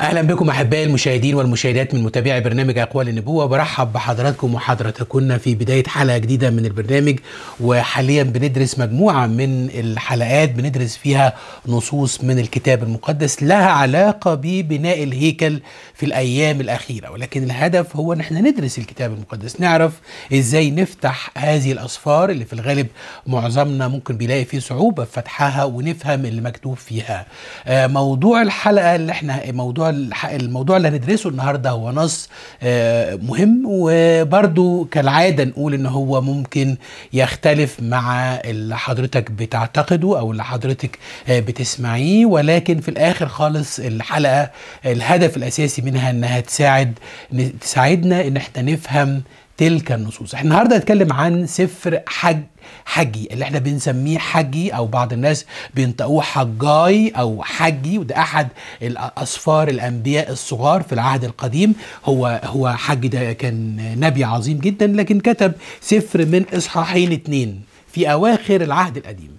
اهلا بكم احبائي المشاهدين والمشاهدات من متابعي برنامج اقوال النبوه برحب بحضراتكم وحضراتكم في بدايه حلقه جديده من البرنامج وحاليا بندرس مجموعه من الحلقات بندرس فيها نصوص من الكتاب المقدس لها علاقه ببناء الهيكل في الايام الاخيره ولكن الهدف هو ان احنا ندرس الكتاب المقدس نعرف ازاي نفتح هذه الاسفار اللي في الغالب معظمنا ممكن بيلاقي فيه صعوبه في فتحها ونفهم اللي مكتوب فيها آه، موضوع الحلقه اللي احنا موضوع الموضوع اللي هندرسه النهارده هو نص آه، مهم وبرده كالعاده نقول ان هو ممكن يختلف مع اللي حضرتك بتعتقده او اللي حضرتك آه، بتسمعيه ولكن في الاخر خالص الحلقه الهدف الاساسي منها انها تساعد تساعدنا ان احنا نفهم تلك النصوص احنا النهارده هنتكلم عن سفر حج حجي اللي احنا بنسميه حجي او بعض الناس بينطقوه حجاي او حجي وده احد اصفار الانبياء الصغار في العهد القديم هو هو حج ده كان نبي عظيم جدا لكن كتب سفر من اصحاحين اتنين في اواخر العهد القديم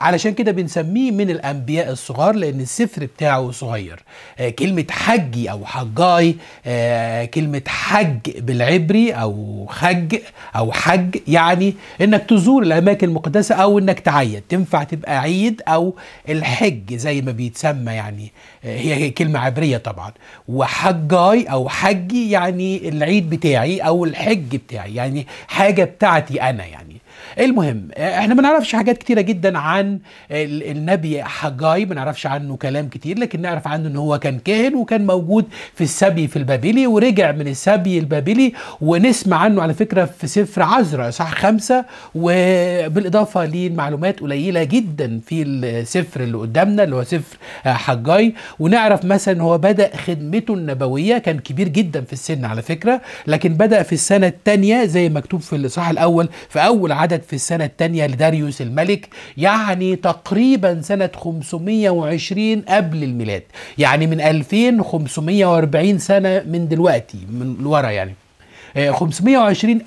علشان كده بنسميه من الانبياء الصغار لان السفر بتاعه صغير آه، كلمه حجي او حجاي آه، كلمه حج بالعبري او خج او حج يعني انك تزور الاماكن المقدسه او انك تعيد تنفع تبقى عيد او الحج زي ما بيتسمى يعني آه، هي كلمه عبريه طبعا وحجاي او حجي يعني العيد بتاعي او الحج بتاعي يعني حاجه بتاعتي انا يعني المهم احنا ما نعرفش حاجات كتيره جدا عن النبي حجاي ما نعرفش عنه كلام كتير لكن نعرف عنه ان هو كان كاهن وكان موجود في السبي في البابلي ورجع من السبي البابلي ونسمع عنه على فكره في سفر عزرا صح خمسة وبالاضافه لمعلومات قليله جدا في السفر اللي قدامنا اللي هو سفر حجاي ونعرف مثلا ان هو بدا خدمته النبويه كان كبير جدا في السن على فكره لكن بدا في السنه الثانيه زي مكتوب في الاصحاح الاول في اول عدد في السنة الثانية لداريوس الملك يعني تقريبا سنة 520 قبل الميلاد يعني من 2540 سنة من دلوقتي من ورا يعني 520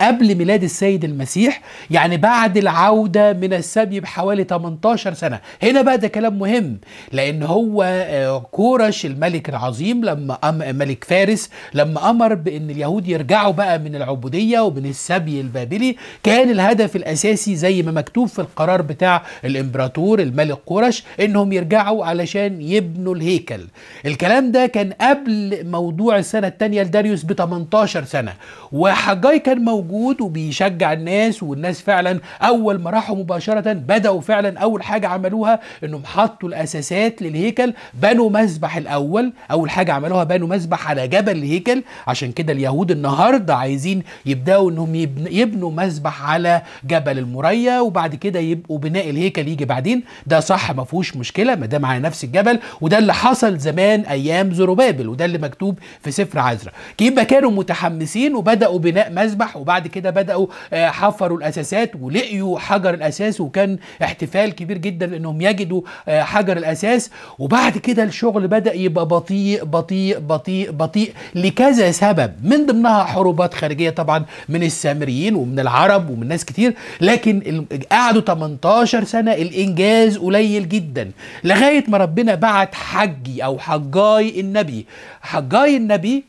آه، قبل ميلاد السيد المسيح يعني بعد العودة من السبي بحوالي 18 سنة هنا بقى ده كلام مهم لأن هو آه، كورش الملك العظيم لما أم ملك فارس لما أمر بأن اليهود يرجعوا بقى من العبودية ومن السبي البابلي كان الهدف الأساسي زي ما مكتوب في القرار بتاع الإمبراطور الملك كورش إنهم يرجعوا علشان يبنوا الهيكل الكلام ده كان قبل موضوع السنة الثانية لداريوس ب 18 سنة وحجاي كان موجود وبيشجع الناس والناس فعلا اول ما راحوا مباشره بداوا فعلا اول حاجه عملوها انهم حطوا الاساسات للهيكل بنوا مسبح الاول اول حاجه عملوها بنوا مسبح على جبل الهيكل عشان كده اليهود النهارده عايزين يبداوا انهم يبنوا مسبح على جبل المريا وبعد كده يبقوا بناء الهيكل يجي بعدين ده صح ما فيهوش مشكله ما دام على نفس الجبل وده اللي حصل زمان ايام زروبابل وده اللي مكتوب في سفر عزرا يبقى كانوا متحمسين وبدأ بداوا بناء مسبح وبعد كده بداوا آه، حفروا الاساسات ولقيوا حجر الاساس وكان احتفال كبير جدا انهم يجدوا آه، حجر الاساس وبعد كده الشغل بدا يبقى بطيء بطيء بطيء بطيء لكذا سبب من ضمنها حروبات خارجيه طبعا من السامريين ومن العرب ومن ناس كتير لكن قعدوا 18 سنه الانجاز قليل جدا لغايه ما ربنا بعت حجي او حجاي النبي حجاي النبي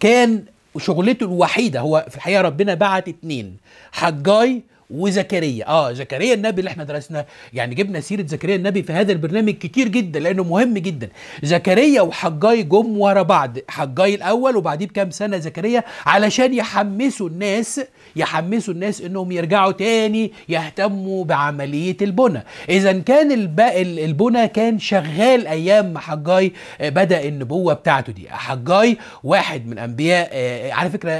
كان وشغلته الوحيده هو في الحقيقه ربنا بعت اتنين حجاي وزكريا اه زكريا النبي اللي احنا درسنا يعني جبنا سيره زكريا النبي في هذا البرنامج كتير جدا لانه مهم جدا زكريا وحجاي جم ورا بعض حجاي الاول وبعديه بكام سنه زكريا علشان يحمسوا الناس يحمسوا الناس انهم يرجعوا تاني يهتموا بعمليه البنى اذا كان البنى كان شغال ايام ما حجاي آه، بدا النبوه بتاعته دي حجاي واحد من انبياء آه، آه، على فكره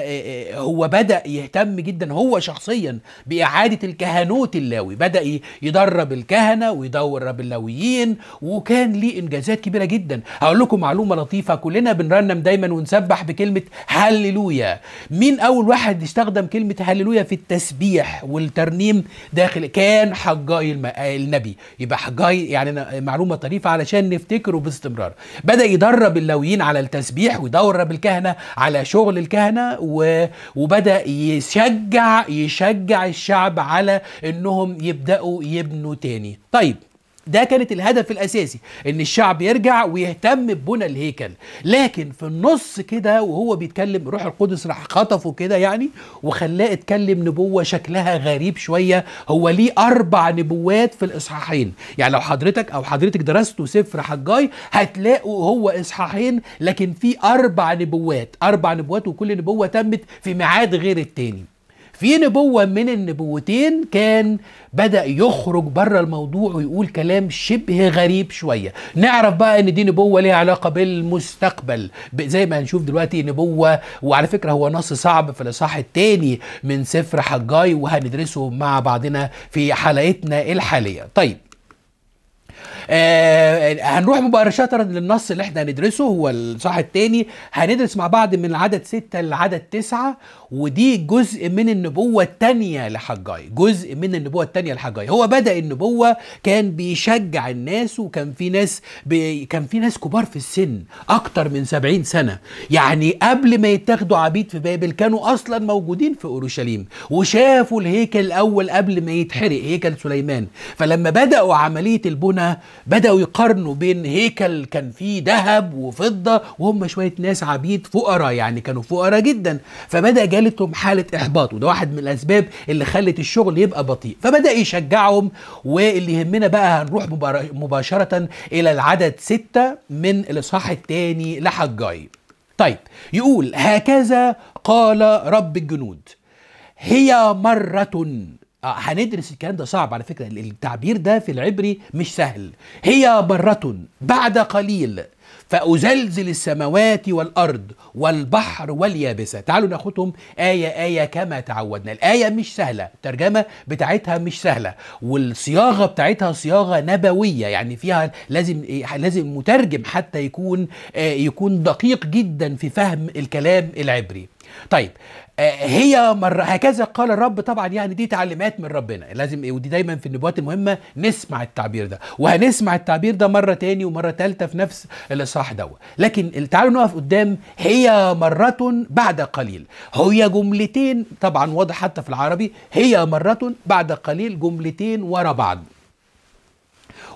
هو بدا يهتم جدا هو شخصيا باعاده إعادة الكهنوت اللاوي بدأ يدرب الكهنة ويدرب اللاويين وكان ليه إنجازات كبيرة جدا هقول لكم معلومة لطيفة كلنا بنرنم دايما ونسبح بكلمة هللويا مين أول واحد استخدم كلمة هللويا في التسبيح والترنيم داخل كان حجاي النبي يبقى حجاي يعني معلومة طريفة علشان نفتكره باستمرار بدأ يدرب اللاويين على التسبيح ويدرب الكهنة على شغل الكهنة و... وبدأ يشجع يشجع الشعب الشعب على انهم يبداوا يبنوا تاني طيب ده كانت الهدف الاساسي ان الشعب يرجع ويهتم ببنى الهيكل لكن في النص كده وهو بيتكلم روح القدس راح خطفه كده يعني وخلاه اتكلم نبوه شكلها غريب شويه هو ليه اربع نبوات في الاصحاحين يعني لو حضرتك او حضرتك درستوا سفر حجاي هتلاقوا هو اصحاحين لكن في اربع نبوات اربع نبوات وكل نبوه تمت في ميعاد غير التاني في نبوة من النبوتين كان بدأ يخرج بره الموضوع ويقول كلام شبه غريب شوية نعرف بقى ان دي نبوة ليها علاقة بالمستقبل زي ما هنشوف دلوقتي نبوة وعلى فكرة هو نص صعب في الإصحاح التاني من سفر حجاي وهندرسه مع بعضنا في حلقتنا الحالية طيب آه هنروح مباشرة للنص اللي احنا هندرسه هو الصح الثاني هندرس مع بعض من العدد ستة للعدد تسعة ودي جزء من النبوة التانية لحجاي جزء من النبوة التانية لحجاي هو بدأ النبوة كان بيشجع الناس وكان في ناس بي... كان في ناس كبار في السن أكتر من سبعين سنة يعني قبل ما يتاخدوا عبيد في بابل كانوا أصلا موجودين في أورشليم وشافوا الهيكل الأول قبل ما يتحرق هيكل سليمان فلما بدأوا عملية البنى بدأوا يقارنوا بين هيكل كان فيه ذهب وفضة وهم شوية ناس عبيد فقراء يعني كانوا فقراء جدا فبدأ حالتهم حاله احباط وده واحد من الاسباب اللي خلت الشغل يبقى بطيء فبدا يشجعهم واللي يهمنا بقى هنروح مباشره الى العدد ستة من الاصحاح الثاني لحجاي طيب يقول هكذا قال رب الجنود هي مرة آه، هندرس الكلام ده صعب على فكرة التعبير ده في العبري مش سهل هي مرة بعد قليل فأزلزل السماوات والأرض والبحر واليابسة تعالوا ناخدهم آية آية كما تعودنا الآية مش سهلة الترجمة بتاعتها مش سهلة والصياغة بتاعتها صياغة نبوية يعني فيها لازم لازم مترجم حتى يكون آه، يكون دقيق جدا في فهم الكلام العبري طيب هي مر هكذا قال الرب طبعا يعني دي تعليمات من ربنا لازم ودي دايما في النبوات المهمه نسمع التعبير ده وهنسمع التعبير ده مره تاني ومره تالته في نفس الاصحاح دوت لكن تعالوا نقف قدام هي مره بعد قليل هي جملتين طبعا واضح حتى في العربي هي مره بعد قليل جملتين ورا بعض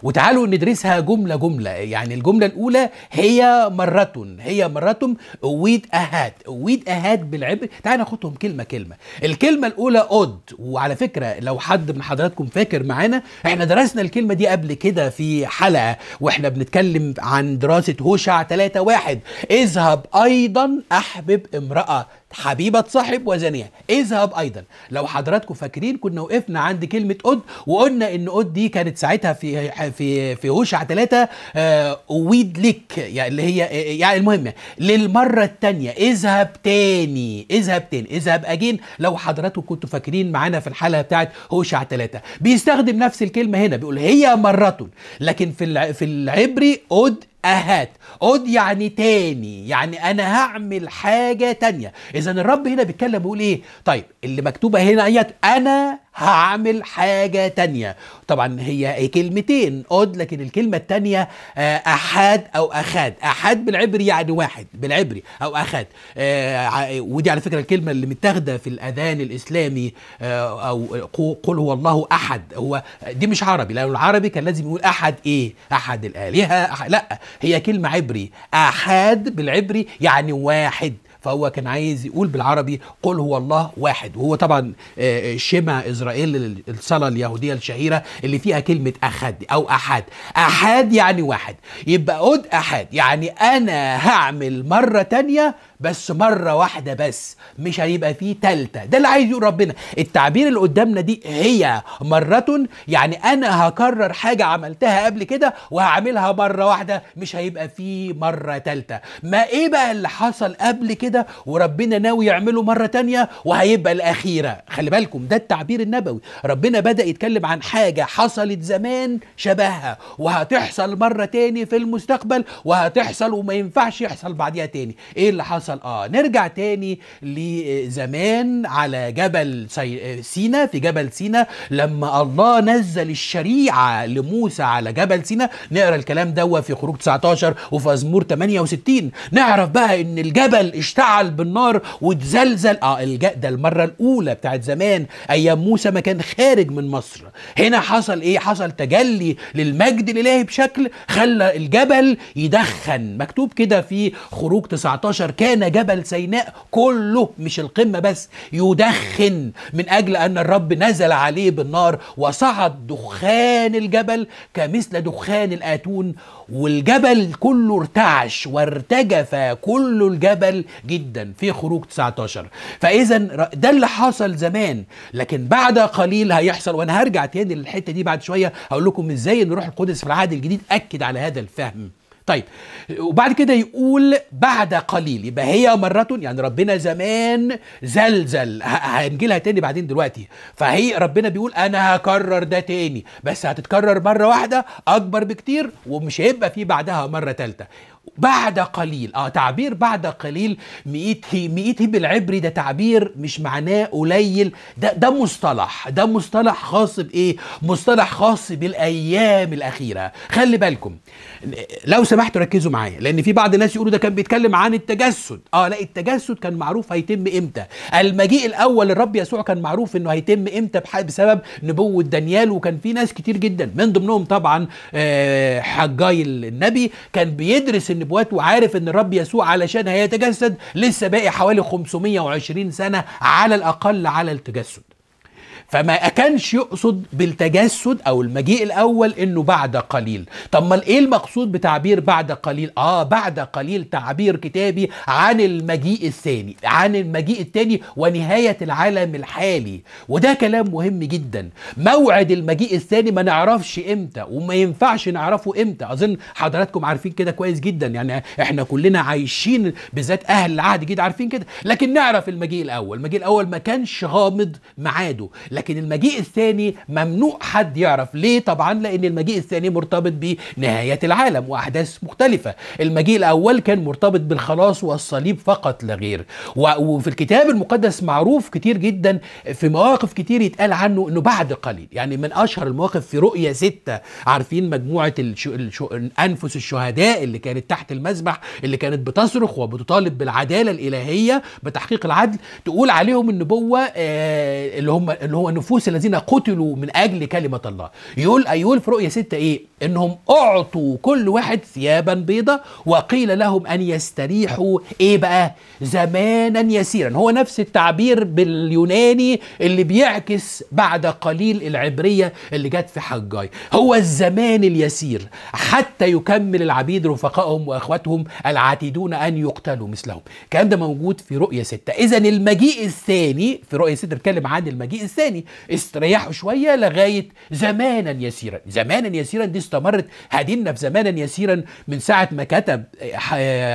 وتعالوا ندرسها جملة جملة يعني الجملة الأولى هي مرة هي مرة ويد أهات ويد أهات بالعبر تعالوا ناخدهم كلمة كلمة الكلمة الأولى أود وعلى فكرة لو حد من حضراتكم فاكر معانا احنا درسنا الكلمة دي قبل كده في حلقة واحنا بنتكلم عن دراسة هوشع 3 واحد اذهب أيضا أحبب امرأة حبيبة صاحب وزنيها اذهب أيضا لو حضراتكم فاكرين كنا وقفنا عند كلمة قد وقلنا إن قد دي كانت ساعتها في في في هوشع ثلاثة آه، ويد لك يعني اللي هي آه، آه، يعني المهم للمرة الثانية اذهب تاني اذهب تاني اذهب أجين لو حضراتكم كنتوا فاكرين معانا في الحلقة بتاعت هوشع ثلاثة بيستخدم نفس الكلمة هنا بيقول هي مرة لكن في في العبري قد أهات اود يعني تاني يعني أنا هعمل حاجة تانية إذا الرب هنا بيتكلم بيقول إيه طيب اللي مكتوبة هنا أنا هعمل حاجة تانية طبعا هي كلمتين أود لكن الكلمة التانية آه، أحد أو أخاد أحد بالعبري يعني واحد بالعبري أو أخاد آه، ودي على فكرة الكلمة اللي متاخدة في الأذان الإسلامي آه، أو قل هو الله أحد هو دي مش عربي لأن العربي كان لازم يقول أحد إيه أحد الآلهة أحد لا هي كلمة عبري أحد بالعبري يعني واحد فهو كان عايز يقول بالعربي قل هو الله واحد وهو طبعا آه، آه، شمع إسرائيل الصلاة اليهودية الشهيرة اللي فيها كلمة أحد أو أحد أحد يعني واحد يبقى قد أحد يعني أنا هعمل مرة تانية بس مره واحده بس مش هيبقى فيه ثالثه ده اللي عايز يقول ربنا التعبير اللي قدامنا دي هي مره يعني انا هكرر حاجه عملتها قبل كده وهعملها مره واحده مش هيبقى فيه مره ثالثه ما ايه بقى اللي حصل قبل كده وربنا ناوي يعمله مره تانية وهيبقى الاخيره خلي بالكم ده التعبير النبوي ربنا بدا يتكلم عن حاجه حصلت زمان شبهها وهتحصل مره تاني في المستقبل وهتحصل وما ينفعش يحصل بعديها تاني ايه اللي حصل حصل اه نرجع تاني لزمان على جبل آه، سينا في جبل سينا لما الله نزل الشريعه لموسى على جبل سينا نقرا الكلام دوا في خروج 19 وفي ازمور 68 نعرف بقى ان الجبل اشتعل بالنار واتزلزل اه الج... ده المره الاولى بتاعت زمان ايام موسى ما كان خارج من مصر هنا حصل ايه حصل تجلي للمجد الالهي بشكل خلى الجبل يدخن مكتوب كده في خروج 19 كان كان جبل سيناء كله مش القمة بس يدخن من أجل أن الرب نزل عليه بالنار وصعد دخان الجبل كمثل دخان الآتون والجبل كله ارتعش وارتجف كل الجبل جدا في خروج 19 فإذا ده اللي حصل زمان لكن بعد قليل هيحصل وأنا هرجع تاني للحتة دي بعد شوية هقول لكم إزاي نروح القدس في العهد الجديد أكد على هذا الفهم طيب وبعد كده يقول بعد قليل يبقى هي مرة يعني ربنا زمان زلزل هنجي لها تاني بعدين دلوقتي فهي ربنا بيقول انا هكرر ده تاني بس هتتكرر مرة واحدة اكبر بكتير ومش هيبقى في بعدها مرة تالتة بعد قليل اه تعبير بعد قليل مئتي مئتي بالعبري ده تعبير مش معناه قليل ده ده مصطلح ده مصطلح خاص بايه مصطلح خاص بالايام الاخيره خلي بالكم لو سمحتوا ركزوا معايا لان في بعض الناس يقولوا ده كان بيتكلم عن التجسد اه لا التجسد كان معروف هيتم امتى المجيء الاول للرب يسوع كان معروف انه هيتم امتى بسبب نبوه دانيال وكان في ناس كتير جدا من ضمنهم طبعا آه، حجاي النبي كان بيدرس النبوات وعارف ان الرب يسوع علشان هيتجسد لسه باقي حوالي 520 سنه على الاقل على التجسد فما كانش يقصد بالتجسد او المجيء الاول انه بعد قليل طب ما ايه المقصود بتعبير بعد قليل اه بعد قليل تعبير كتابي عن المجيء الثاني عن المجيء الثاني ونهايه العالم الحالي وده كلام مهم جدا موعد المجيء الثاني ما نعرفش امتى وما ينفعش نعرفه امتى اظن حضراتكم عارفين كده كويس جدا يعني احنا كلنا عايشين بالذات اهل العهد جديد عارفين كده لكن نعرف المجيء الاول المجيء الاول ما كانش غامض ميعاده لكن المجيء الثاني ممنوع حد يعرف ليه طبعا لان المجيء الثاني مرتبط بنهايه العالم واحداث مختلفه المجيء الاول كان مرتبط بالخلاص والصليب فقط لا غير وفي الكتاب المقدس معروف كتير جدا في مواقف كتير يتقال عنه انه بعد قليل يعني من اشهر المواقف في رؤيا ستة عارفين مجموعه الشو... الشو... انفس الشهداء اللي كانت تحت المذبح اللي كانت بتصرخ وبتطالب بالعداله الالهيه بتحقيق العدل تقول عليهم النبوه آه اللي هم اللي هو هو النفوس الذين قتلوا من أجل كلمة الله يقول أيقول في رؤية ستة إيه إنهم أعطوا كل واحد ثيابا بيضة وقيل لهم أن يستريحوا إيه بقى زمانا يسيرا هو نفس التعبير باليوناني اللي بيعكس بعد قليل العبرية اللي جت في حجاي هو الزمان اليسير حتى يكمل العبيد رفقائهم وأخواتهم العاتدون أن يقتلوا مثلهم الكلام ده موجود في رؤية ستة إذا المجيء الثاني في رؤية ستة بتكلم عن المجيء الثاني تاني يعني استريحوا شوية لغاية زمانا يسيرا زمانا يسيرا دي استمرت هدينا في زمانا يسيرا من ساعة ما كتب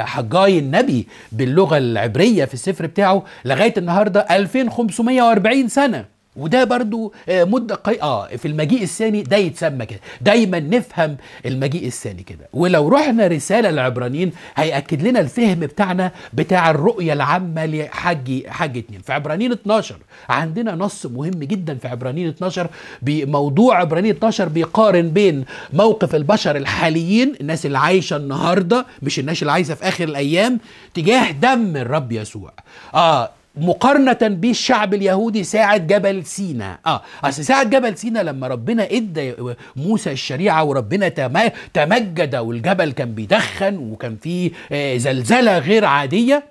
حجاي النبي باللغة العبرية في السفر بتاعه لغاية النهاردة 2540 سنة وده برضو آه، مدة قي... اه في المجيء الثاني ده يتسمى كده دايما نفهم المجيء الثاني كده ولو رحنا رسالة لعبرانيين هيأكد لنا الفهم بتاعنا بتاع الرؤية العامة لحج حاج اتنين في عبرانيين 12 عندنا نص مهم جدا في عبرانيين 12 بموضوع عبرانيين 12 بيقارن بين موقف البشر الحاليين الناس اللي عايشة النهاردة مش الناس اللي عايزة في آخر الأيام تجاه دم الرب يسوع اه مقارنة بالشعب اليهودي ساعة جبل سينا اه اصل ساعة جبل سينا لما ربنا ادى موسى الشريعة وربنا تمجد والجبل كان بيدخن وكان فيه آه، زلزلة غير عادية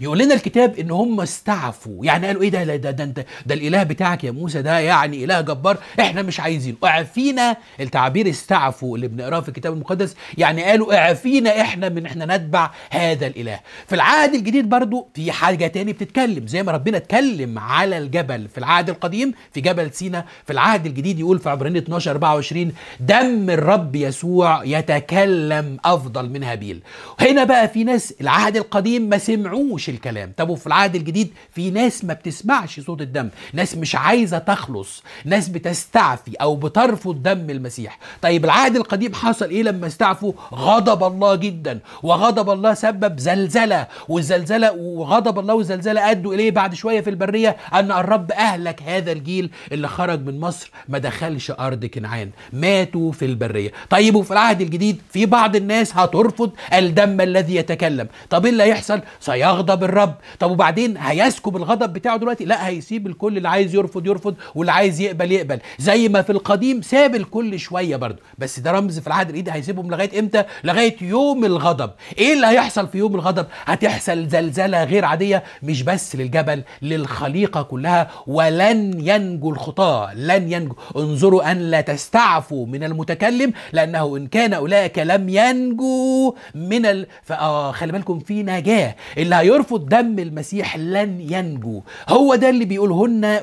يقول لنا الكتاب ان هم استعفوا يعني قالوا ايه ده ده ده انت ده الاله بتاعك يا موسى ده يعني اله جبار احنا مش عايزينه اعفينا التعبير استعفوا اللي بنقراه في الكتاب المقدس يعني قالوا اعفينا احنا من احنا نتبع هذا الاله في العهد الجديد برضو في حاجه تاني بتتكلم زي ما ربنا اتكلم على الجبل في العهد القديم في جبل سينا في العهد الجديد يقول في عبرانية 12 24 دم الرب يسوع يتكلم افضل من هابيل هنا بقى في ناس العهد القديم ما سمعوش مفيش الكلام طب وفي العهد الجديد في ناس ما بتسمعش صوت الدم ناس مش عايزه تخلص ناس بتستعفي او بترفض دم المسيح طيب العهد القديم حصل ايه لما استعفوا غضب الله جدا وغضب الله سبب زلزله والزلزله وغضب الله والزلزله ادوا اليه بعد شويه في البريه ان الرب اهلك هذا الجيل اللي خرج من مصر ما دخلش ارض كنعان ماتوا في البريه طيب وفي العهد الجديد في بعض الناس هترفض الدم الذي يتكلم طب ايه اللي هيحصل سيغضب غضب الرب طب وبعدين هيسكب الغضب بتاعه دلوقتي لا هيسيب الكل اللي عايز يرفض يرفض واللي عايز يقبل يقبل زي ما في القديم ساب الكل شويه برضه بس ده رمز في العهد الجديد هيسيبهم لغايه امتى لغايه يوم الغضب ايه اللي هيحصل في يوم الغضب هتحصل زلزله غير عاديه مش بس للجبل للخليقه كلها ولن ينجو الخطاه لن ينجو انظروا ان لا تستعفوا من المتكلم لانه ان كان اولئك لم ينجو من ال... فآه خلي بالكم في نجاه اللي هيرفض صرف الدم المسيح لن ينجو هو ده اللي بيقوله لنا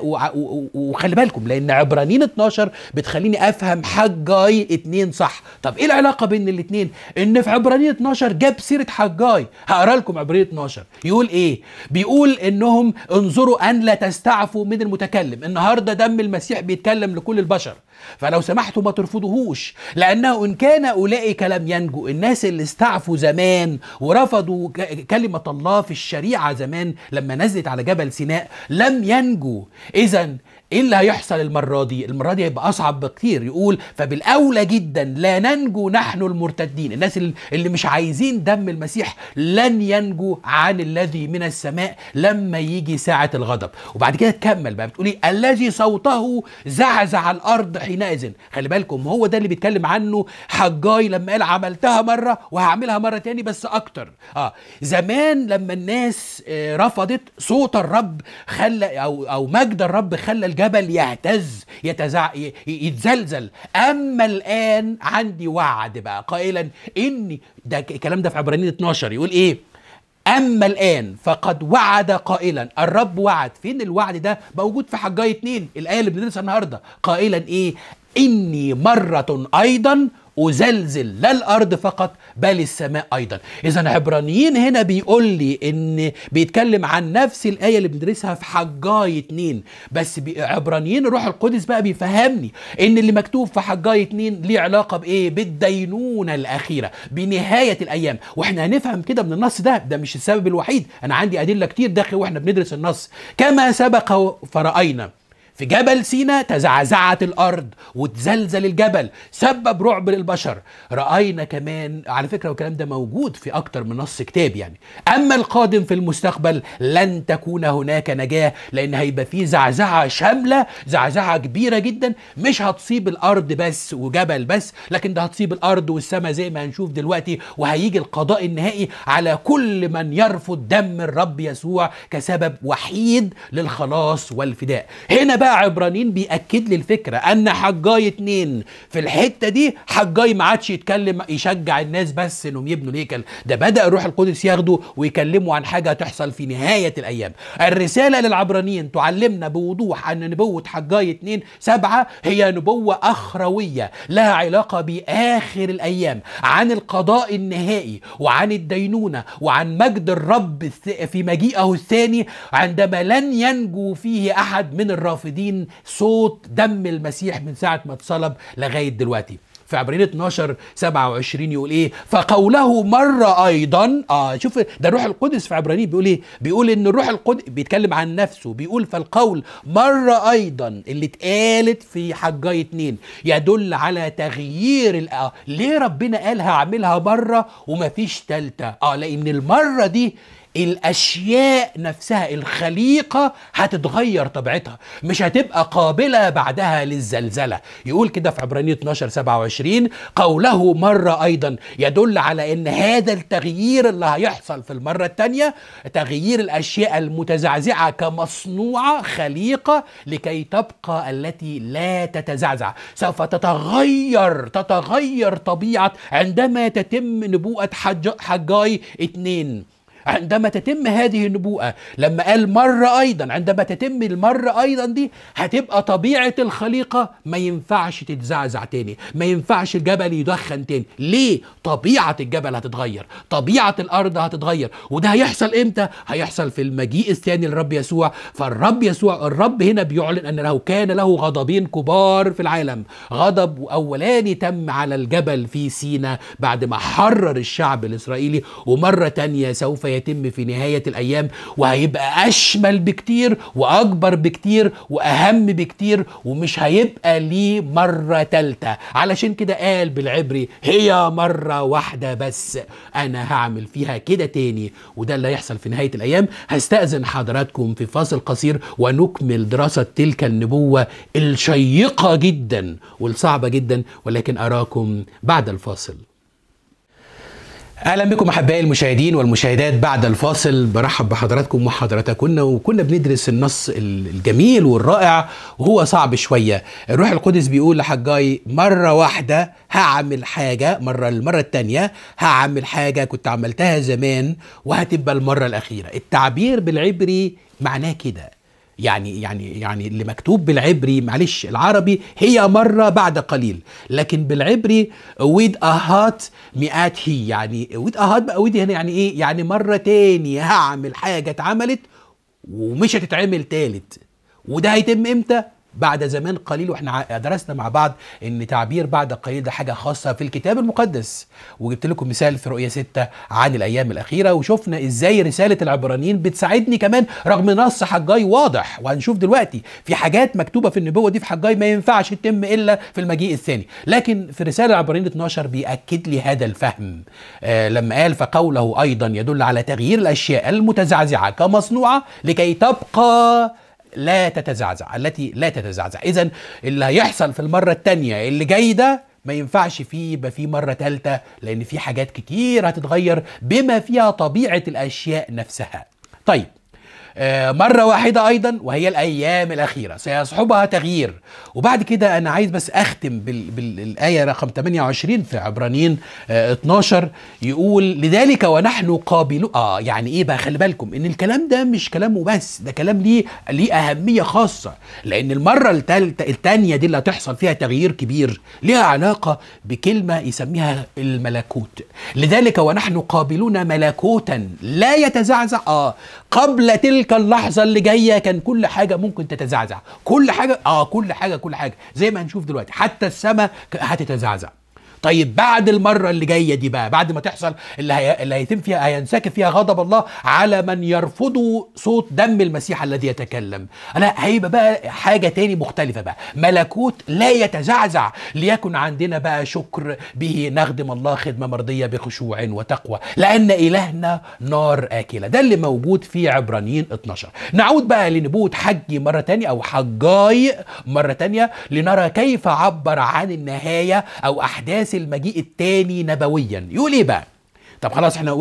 وخلي بالكم لان عبرانيين 12 بتخليني افهم حجاي اتنين صح طب ايه العلاقه بين الاتنين ان في عبرانيين 12 جاب سيره حجاي هقرا لكم عبرانيين 12 يقول ايه بيقول انهم انظروا ان لا تستعفوا من المتكلم النهارده دم المسيح بيتكلم لكل البشر فلو سمحتوا ما ترفضوهوش لأنه إن كان أولئك لم ينجوا الناس اللي استعفوا زمان ورفضوا كلمة الله في الشريعة زمان لما نزلت على جبل سيناء لم ينجوا إذا ايه اللي هيحصل المره دي المره دي هيبقى اصعب بكتير يقول فبالاولى جدا لا ننجو نحن المرتدين الناس اللي مش عايزين دم المسيح لن ينجو عن الذي من السماء لما يجي ساعه الغضب وبعد كده تكمل بقى بتقول ايه الذي صوته زعزع الارض حينئذ خلي بالكم هو ده اللي بيتكلم عنه حجاي لما قال عملتها مره وهعملها مره تاني بس اكتر اه زمان لما الناس آه، رفضت صوت الرب خلى او او مجد الرب خلى الجنة الجبل يهتز يتزع... يتزلزل أما الآن عندي وعد بقى قائلا إني ده الكلام ده في عبرانيين 12 يقول إيه أما الآن فقد وعد قائلا الرب وعد فين الوعد ده موجود في حجاي اتنين الآية اللي بندرسها النهاردة قائلا إيه إني مرة أيضا أزلزل لا الأرض فقط بل السماء أيضا إذا عبرانيين هنا بيقول لي إن بيتكلم عن نفس الآية اللي بندرسها في حجاي اتنين بس عبرانيين الروح القدس بقى بيفهمني إن اللي مكتوب في حجاي اتنين ليه علاقة بإيه بالدينونة الأخيرة بنهاية الأيام وإحنا هنفهم كده من النص ده ده مش السبب الوحيد أنا عندي أدلة كتير داخل وإحنا بندرس النص كما سبق فرأينا في جبل سينا تزعزعت الارض وتزلزل الجبل سبب رعب للبشر راينا كمان على فكره والكلام ده موجود في اكتر من نص كتاب يعني اما القادم في المستقبل لن تكون هناك نجاه لان هيبقى في زعزعه شامله زعزعه كبيره جدا مش هتصيب الارض بس وجبل بس لكن ده هتصيب الارض والسماء زي ما هنشوف دلوقتي وهيجي القضاء النهائي على كل من يرفض دم الرب يسوع كسبب وحيد للخلاص والفداء هنا بقى بقى عبرانيين بيأكد لي الفكرة أن حجاي اتنين في الحتة دي حجاي ما عادش يتكلم يشجع الناس بس إنهم يبنوا الهيكل ده بدأ الروح القدس ياخده ويكلموا عن حاجة هتحصل في نهاية الأيام الرسالة للعبرانيين تعلمنا بوضوح أن نبوة حجاي اتنين سبعة هي نبوة أخروية لها علاقة بآخر الأيام عن القضاء النهائي وعن الدينونة وعن مجد الرب في مجيئه الثاني عندما لن ينجو فيه أحد من الرافضين واخدين صوت دم المسيح من ساعة ما اتصلب لغاية دلوقتي في عبرين 12 27 يقول ايه فقوله مره ايضا اه شوف ده الروح القدس في عبرانيين بيقول ايه بيقول ان الروح القدس بيتكلم عن نفسه بيقول فالقول مره ايضا اللي اتقالت في حجاي اتنين يدل على تغيير الأ... آه، ليه ربنا قال هعملها مره ومفيش تالته اه لان المره دي الاشياء نفسها الخليقه هتتغير طبيعتها مش هتبقى قابله بعدها للزلزله يقول كده في عبرانية 12 27 قوله مره ايضا يدل على ان هذا التغيير اللي هيحصل في المره الثانيه تغيير الاشياء المتزعزعه كمصنوعه خليقه لكي تبقى التي لا تتزعزع سوف تتغير تتغير طبيعه عندما تتم نبوءه حجاي اثنين عندما تتم هذه النبوءة لما قال مرة أيضا عندما تتم المرة أيضا دي هتبقى طبيعة الخليقة ما ينفعش تتزعزع تاني ما ينفعش الجبل يدخن تاني ليه؟ طبيعة الجبل هتتغير طبيعة الأرض هتتغير وده هيحصل إمتى؟ هيحصل في المجيء الثاني للرب يسوع فالرب يسوع الرب هنا بيعلن أن له كان له غضبين كبار في العالم غضب أولاني تم على الجبل في سينا بعد ما حرر الشعب الإسرائيلي ومرة تانية سوف هيتم في نهاية الأيام وهيبقى أشمل بكتير وأكبر بكتير وأهم بكتير ومش هيبقى ليه مرة تالتة علشان كده قال بالعبري هي مرة واحدة بس أنا هعمل فيها كده تاني وده اللي هيحصل في نهاية الأيام هستأذن حضراتكم في فاصل قصير ونكمل دراسة تلك النبوة الشيقة جدا والصعبة جدا ولكن أراكم بعد الفاصل اهلا بكم احبائي المشاهدين والمشاهدات بعد الفاصل برحب بحضراتكم وحضراتكن وكنا بندرس النص الجميل والرائع وهو صعب شويه الروح القدس بيقول لحجاي مره واحده هعمل حاجه مره المره الثانيه هعمل حاجه كنت عملتها زمان وهتبقى المره الاخيره التعبير بالعبري معناه كده يعني يعني يعني اللي مكتوب بالعبري معلش العربي هي مرة بعد قليل لكن بالعبري ويد أهات مئات هي يعني ويد أهات بقى ويد هنا يعني إيه يعني مرة تاني هعمل حاجة اتعملت ومش هتتعمل تالت وده هيتم امتى بعد زمان قليل واحنا درسنا مع بعض ان تعبير بعد قليل ده حاجه خاصه في الكتاب المقدس وجبت لكم مثال في رؤيه 6 عن الايام الاخيره وشفنا ازاي رساله العبرانيين بتساعدني كمان رغم نص حجاي واضح وهنشوف دلوقتي في حاجات مكتوبه في النبوه دي في حجاي ما ينفعش تتم الا في المجيء الثاني لكن في رساله العبرانيين 12 بياكد لي هذا الفهم آه لما قال فقوله ايضا يدل على تغيير الاشياء المتزعزعه كمصنوعه لكي تبقى لا تتزعزع التي لا تتزعزع اذا اللي هيحصل في المره الثانيه اللي جاي ده ما ينفعش فيه يبقى فيه مرة تالتة لأن في حاجات كتير هتتغير بما فيها طبيعة الأشياء نفسها طيب آه، مرة واحدة أيضا وهي الأيام الأخيرة سيصحبها تغيير وبعد كده أنا عايز بس أختم بالآية رقم 28 في عبرانيين 12 آه، يقول لذلك ونحن قابلوا آه يعني إيه بقى خلي بالكم إن الكلام ده مش كلامه بس ده كلام ليه ليه أهمية خاصة لأن المرة الثانية دي اللي هتحصل فيها تغيير كبير ليها علاقة بكلمة يسميها الملكوت لذلك ونحن قابلون ملكوتا لا يتزعزع آه قبل تلك تلك اللحظه اللي جايه كان كل حاجه ممكن تتزعزع كل حاجه اه كل حاجه كل حاجه زي ما هنشوف دلوقتي حتى السماء هتتزعزع طيب بعد المره اللي جايه دي بقى بعد ما تحصل اللي, هي... اللي هيتم فيها هينسكب فيها غضب الله على من يرفضوا صوت دم المسيح الذي يتكلم انا هيبقى بقى حاجه تاني مختلفه بقى ملكوت لا يتزعزع ليكن عندنا بقى شكر به نخدم الله خدمه مرضيه بخشوع وتقوى لان الهنا نار اكله ده اللي موجود في عبرانيين 12 نعود بقى لنبوه حجي مره تانية او حجاي مره تانية لنرى كيف عبر عن النهايه او احداث المجيء الثاني نبويا يقول ايه بقى طب خلاص احنا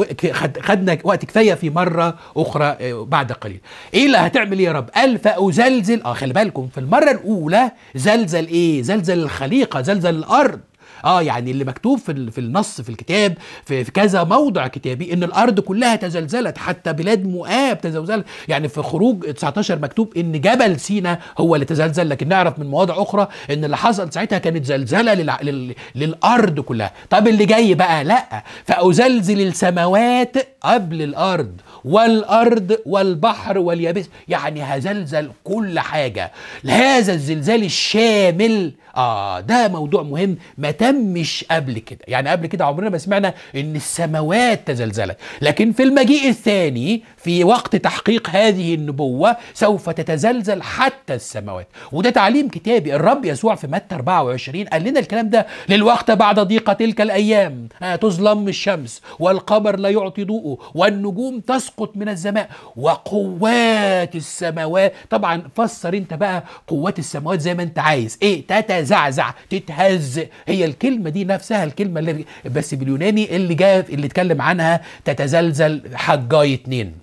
خدنا وقت كفايه في مره اخرى آه، بعد قليل ايه اللي هتعمل إيه يا رب قال فازلزل اه خلي بالكم في المره الاولى زلزل ايه زلزل الخليقه زلزل الارض اه يعني اللي مكتوب في في النص في الكتاب في, في كذا موضع كتابي ان الارض كلها تزلزلت حتى بلاد مؤاب تزلزلت يعني في خروج 19 مكتوب ان جبل سينا هو اللي تزلزل لكن نعرف من مواضع اخرى ان اللي حصل ساعتها كانت زلزله للع... لل... للارض كلها طب اللي جاي بقى لا فازلزل السماوات قبل الارض والارض والبحر واليابس يعني هزلزل كل حاجه هذا الزلزال الشامل اه ده موضوع مهم ما تمش قبل كده يعني قبل كده عمرنا ما سمعنا ان السماوات تزلزلت لكن في المجيء الثاني في وقت تحقيق هذه النبوة سوف تتزلزل حتى السماوات وده تعليم كتابي الرب يسوع في متى 24 قال لنا الكلام ده للوقت بعد ضيقة تلك الأيام آه تظلم الشمس والقمر لا يعطي ضوءه والنجوم تسقط من السماء وقوات السماوات طبعا فسر انت بقى قوات السماوات زي ما انت عايز ايه تتزلزل تتزعزع تتهز هي الكلمه دي نفسها الكلمه اللي بس باليوناني اللي جاء اللي اتكلم عنها تتزلزل حجاي اتنين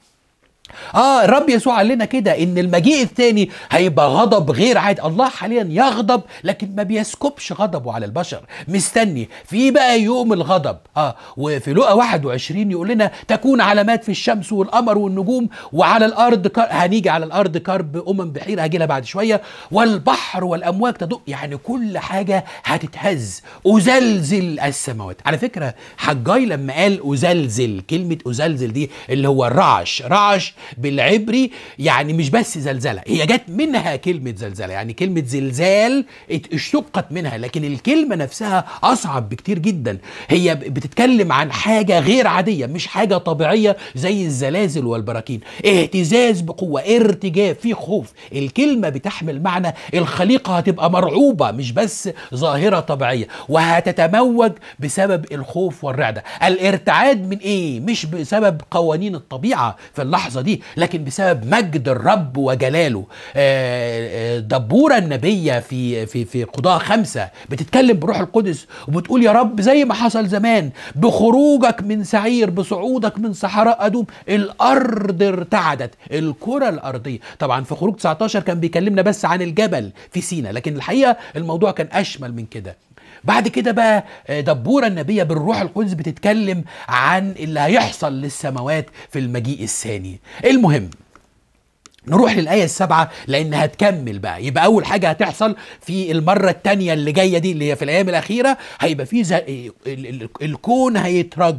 اه الرب يسوع قال لنا كده ان المجيء الثاني هيبقى غضب غير عادي الله حاليا يغضب لكن ما بيسكبش غضبه على البشر مستني في بقى يوم الغضب اه وفي لقا 21 يقول لنا تكون علامات في الشمس والقمر والنجوم وعلى الارض كار... هنيجي على الارض كرب امم بحيره هاجي لها بعد شويه والبحر والامواج تدق يعني كل حاجه هتتهز ازلزل السماوات على فكره حجاي لما قال ازلزل كلمه ازلزل دي اللي هو الرعش رعش بالعبري يعني مش بس زلزله هي جت منها كلمه زلزله يعني كلمه زلزال اشتقت منها لكن الكلمه نفسها اصعب بكتير جدا هي بتتكلم عن حاجه غير عاديه مش حاجه طبيعيه زي الزلازل والبراكين اهتزاز بقوه ارتجاف في خوف الكلمه بتحمل معنى الخليقه هتبقى مرعوبه مش بس ظاهره طبيعيه وهتتموج بسبب الخوف والرعده الارتعاد من ايه مش بسبب قوانين الطبيعه في اللحظه دي دي لكن بسبب مجد الرب وجلاله آه، آه، دبوره النبيه في في في قضاه خمسه بتتكلم بروح القدس وبتقول يا رب زي ما حصل زمان بخروجك من سعير بصعودك من صحراء ادوم الارض ارتعدت الكره الارضيه طبعا في خروج 19 كان بيكلمنا بس عن الجبل في سينا لكن الحقيقه الموضوع كان اشمل من كده بعد كده بقى آه، دبوره النبيه بالروح القدس بتتكلم عن اللي هيحصل للسماوات في المجيء الثاني المهم نروح للآية السابعة لأن هتكمل بقى يبقى أول حاجة هتحصل في المرة التانية اللي جاية دي اللي هي في الأيام الأخيرة هيبقى في الكون هيترج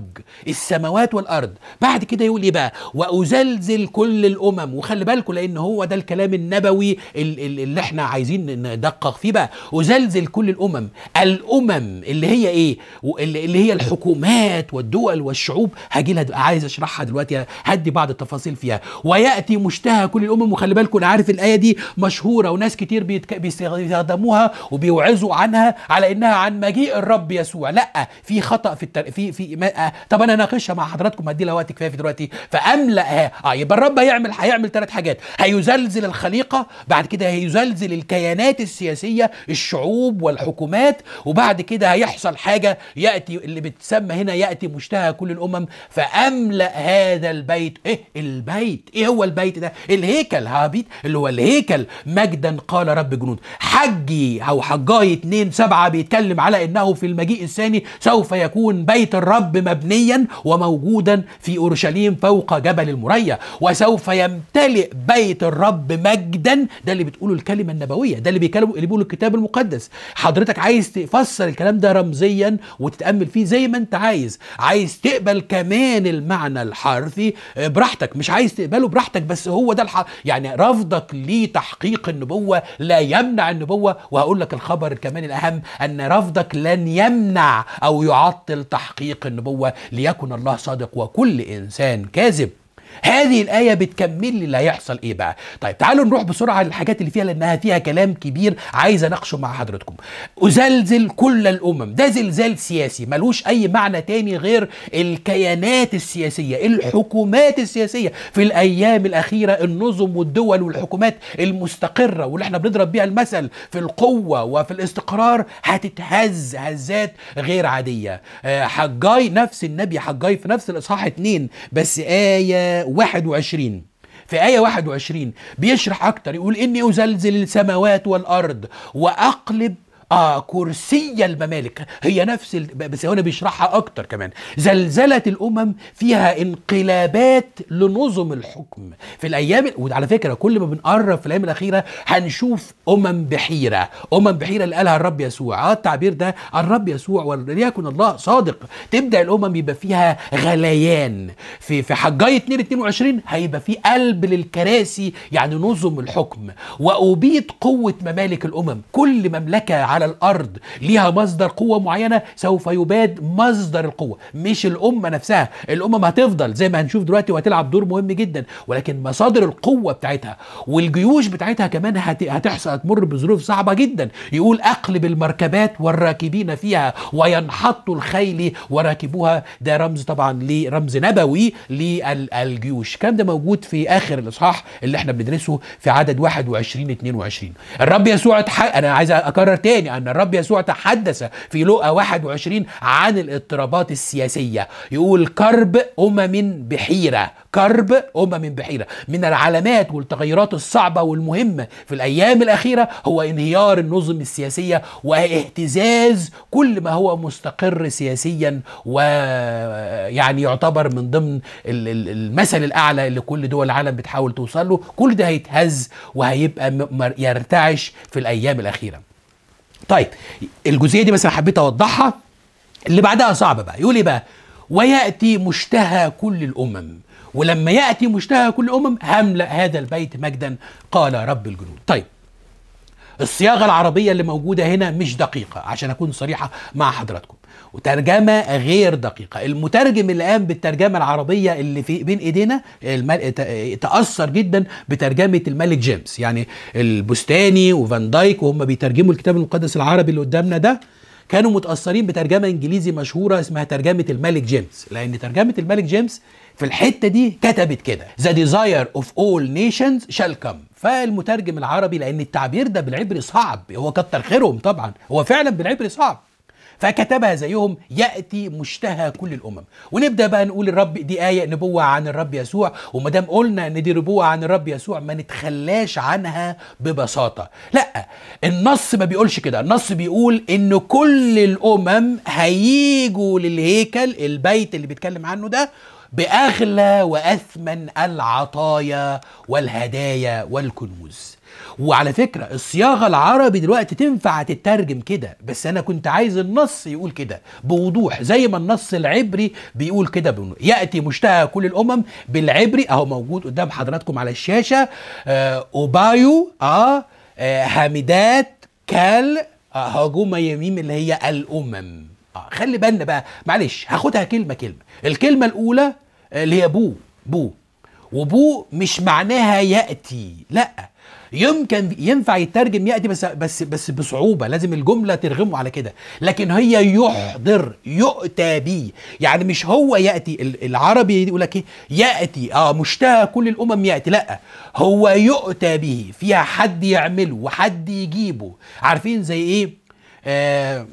السماوات والأرض بعد كده يقول إيه بقى وأزلزل كل الأمم وخلي بالكم لأن هو ده الكلام النبوي اللي إحنا عايزين ندقق فيه بقى أزلزل كل الأمم الأمم اللي هي إيه اللي هي الحكومات والدول والشعوب هاجي عايز أشرحها دلوقتي هدي بعض التفاصيل فيها ويأتي مشتهى كل الامم وخلي بالكم انا عارف الايه دي مشهوره وناس كتير بيستخدموها وبيوعظوا عنها على انها عن مجيء الرب يسوع لا في خطا في التر... في في ما... طب انا اناقشها مع حضراتكم هدي لها وقت كفايه في دلوقتي فاملاها اه يبقى الرب هيعمل هيعمل ثلاث حاجات هيزلزل الخليقه بعد كده هيزلزل الكيانات السياسيه الشعوب والحكومات وبعد كده هيحصل حاجه ياتي اللي بتسمى هنا ياتي مشتهى كل الامم فاملا هذا البيت ايه البيت ايه هو البيت ده الهي هيكل هابيت اللي هو الهيكل مجدا قال رب جنود حجي أو حجاي اتنين سبعة بيتكلم على أنه في المجيء الثاني سوف يكون بيت الرب مبنيا وموجودا في أورشليم فوق جبل المريا وسوف يمتلئ بيت الرب مجدا ده اللي بتقوله الكلمة النبوية ده اللي بيكلمه اللي بيقوله الكتاب المقدس حضرتك عايز تفسر الكلام ده رمزيا وتتأمل فيه زي ما انت عايز عايز تقبل كمان المعنى الحرفي آه، براحتك مش عايز تقبله براحتك بس هو ده الح... يعني رفضك لتحقيق النبوة لا يمنع النبوة وهقول لك الخبر كمان الأهم أن رفضك لن يمنع أو يعطل تحقيق النبوة ليكن الله صادق وكل إنسان كاذب هذه الآية بتكمل لي اللي هيحصل إيه بقى طيب تعالوا نروح بسرعة للحاجات اللي فيها لأنها فيها كلام كبير عايز أناقشه مع حضرتكم أزلزل كل الأمم ده زلزال سياسي ملوش أي معنى تاني غير الكيانات السياسية الحكومات السياسية في الأيام الأخيرة النظم والدول والحكومات المستقرة واللي احنا بنضرب بيها المثل في القوة وفي الاستقرار هتتهز هزات غير عادية آه، حجاي نفس النبي حجاي في نفس الإصحاح اتنين بس آية 21 آية في آية 21 بيشرح أكتر يقول إني أزلزل السماوات والأرض وأقلب اه كرسي الممالك هي نفس ال... بس هنا بيشرحها اكتر كمان زلزله الامم فيها انقلابات لنظم الحكم في الايام وعلى فكره كل ما بنقرب في الايام الاخيره هنشوف امم بحيره امم بحيره اللي قالها الرب يسوع اه التعبير ده الرب يسوع وليكن الله صادق تبدا الامم يبقى فيها غليان في في حجاي 2 22 هيبقى في قلب للكراسي يعني نظم الحكم وابيد قوه ممالك الامم كل مملكه على على الارض ليها مصدر قوه معينه سوف يباد مصدر القوه مش الامه نفسها الامم هتفضل زي ما هنشوف دلوقتي وهتلعب دور مهم جدا ولكن مصادر القوه بتاعتها والجيوش بتاعتها كمان هتحصل هتمر بظروف صعبه جدا يقول اقلب المركبات والراكبين فيها وينحط الخيل وراكبوها ده رمز طبعا لرمز نبوي للجيوش الكلام ده موجود في اخر الاصحاح اللي احنا بندرسه في عدد 21 22 الرب يسوع انا عايز اكرر تاني أن الرب يسوع تحدث في لوقا 21 عن الاضطرابات السياسية يقول كرب أمم بحيرة كرب أمم بحيرة من العلامات والتغيرات الصعبة والمهمة في الأيام الأخيرة هو انهيار النظم السياسية واهتزاز كل ما هو مستقر سياسيا ويعني يعتبر من ضمن المثل الأعلى اللي كل دول العالم بتحاول توصل له كل ده هيتهز وهيبقى يرتعش في الأيام الأخيرة طيب الجزئيه دي بس انا حبيت اوضحها اللي بعدها صعبه بقى يقول ايه بقى وياتي مشتهى كل الامم ولما ياتي مشتهى كل الامم هملا هذا البيت مجدا قال رب الجنود طيب الصياغه العربيه اللي موجوده هنا مش دقيقه عشان اكون صريحه مع حضراتكم وترجمه غير دقيقه المترجم اللي قام بالترجمه العربيه اللي في بين ايدينا تاثر جدا بترجمه الملك جيمس يعني البستاني وفان دايك وهم بيترجموا الكتاب المقدس العربي اللي قدامنا ده كانوا متاثرين بترجمه انجليزي مشهوره اسمها ترجمه الملك جيمس لان ترجمه الملك جيمس في الحته دي كتبت كده The desire of all nations shall come فالمترجم العربي لان التعبير ده بالعبري صعب هو كتر خيرهم طبعا هو فعلا بالعبري صعب فكتبها زيهم ياتي مشتهى كل الامم ونبدا بقى نقول الرب دي ايه نبوه عن الرب يسوع وما دام قلنا ان دي نبوه عن الرب يسوع ما نتخلاش عنها ببساطه لا النص ما بيقولش كده النص بيقول ان كل الامم هيجوا للهيكل البيت اللي بيتكلم عنه ده باغلى واثمن العطايا والهدايا والكنوز وعلى فكره الصياغه العربي دلوقتي تنفع تترجم كده بس انا كنت عايز النص يقول كده بوضوح زي ما النص العبري بيقول كده ياتي مشتهى كل الامم بالعبري اهو موجود قدام حضراتكم على الشاشه آه، اوبايو اه, هامدات آه، كال آه هجوم يميم اللي هي الامم آه خلي بالنا بقى معلش هاخدها كلمه كلمه الكلمه الاولى اللي هي بو بو وبو مش معناها ياتي لا يمكن ينفع يترجم ياتي بس بس بس بصعوبه لازم الجمله ترغمه على كده لكن هي يحضر يؤتى به يعني مش هو ياتي العربي يقول لك ايه ياتي اه مشتهى كل الامم ياتي لا هو يؤتى به فيها حد يعمله وحد يجيبه عارفين زي ايه آه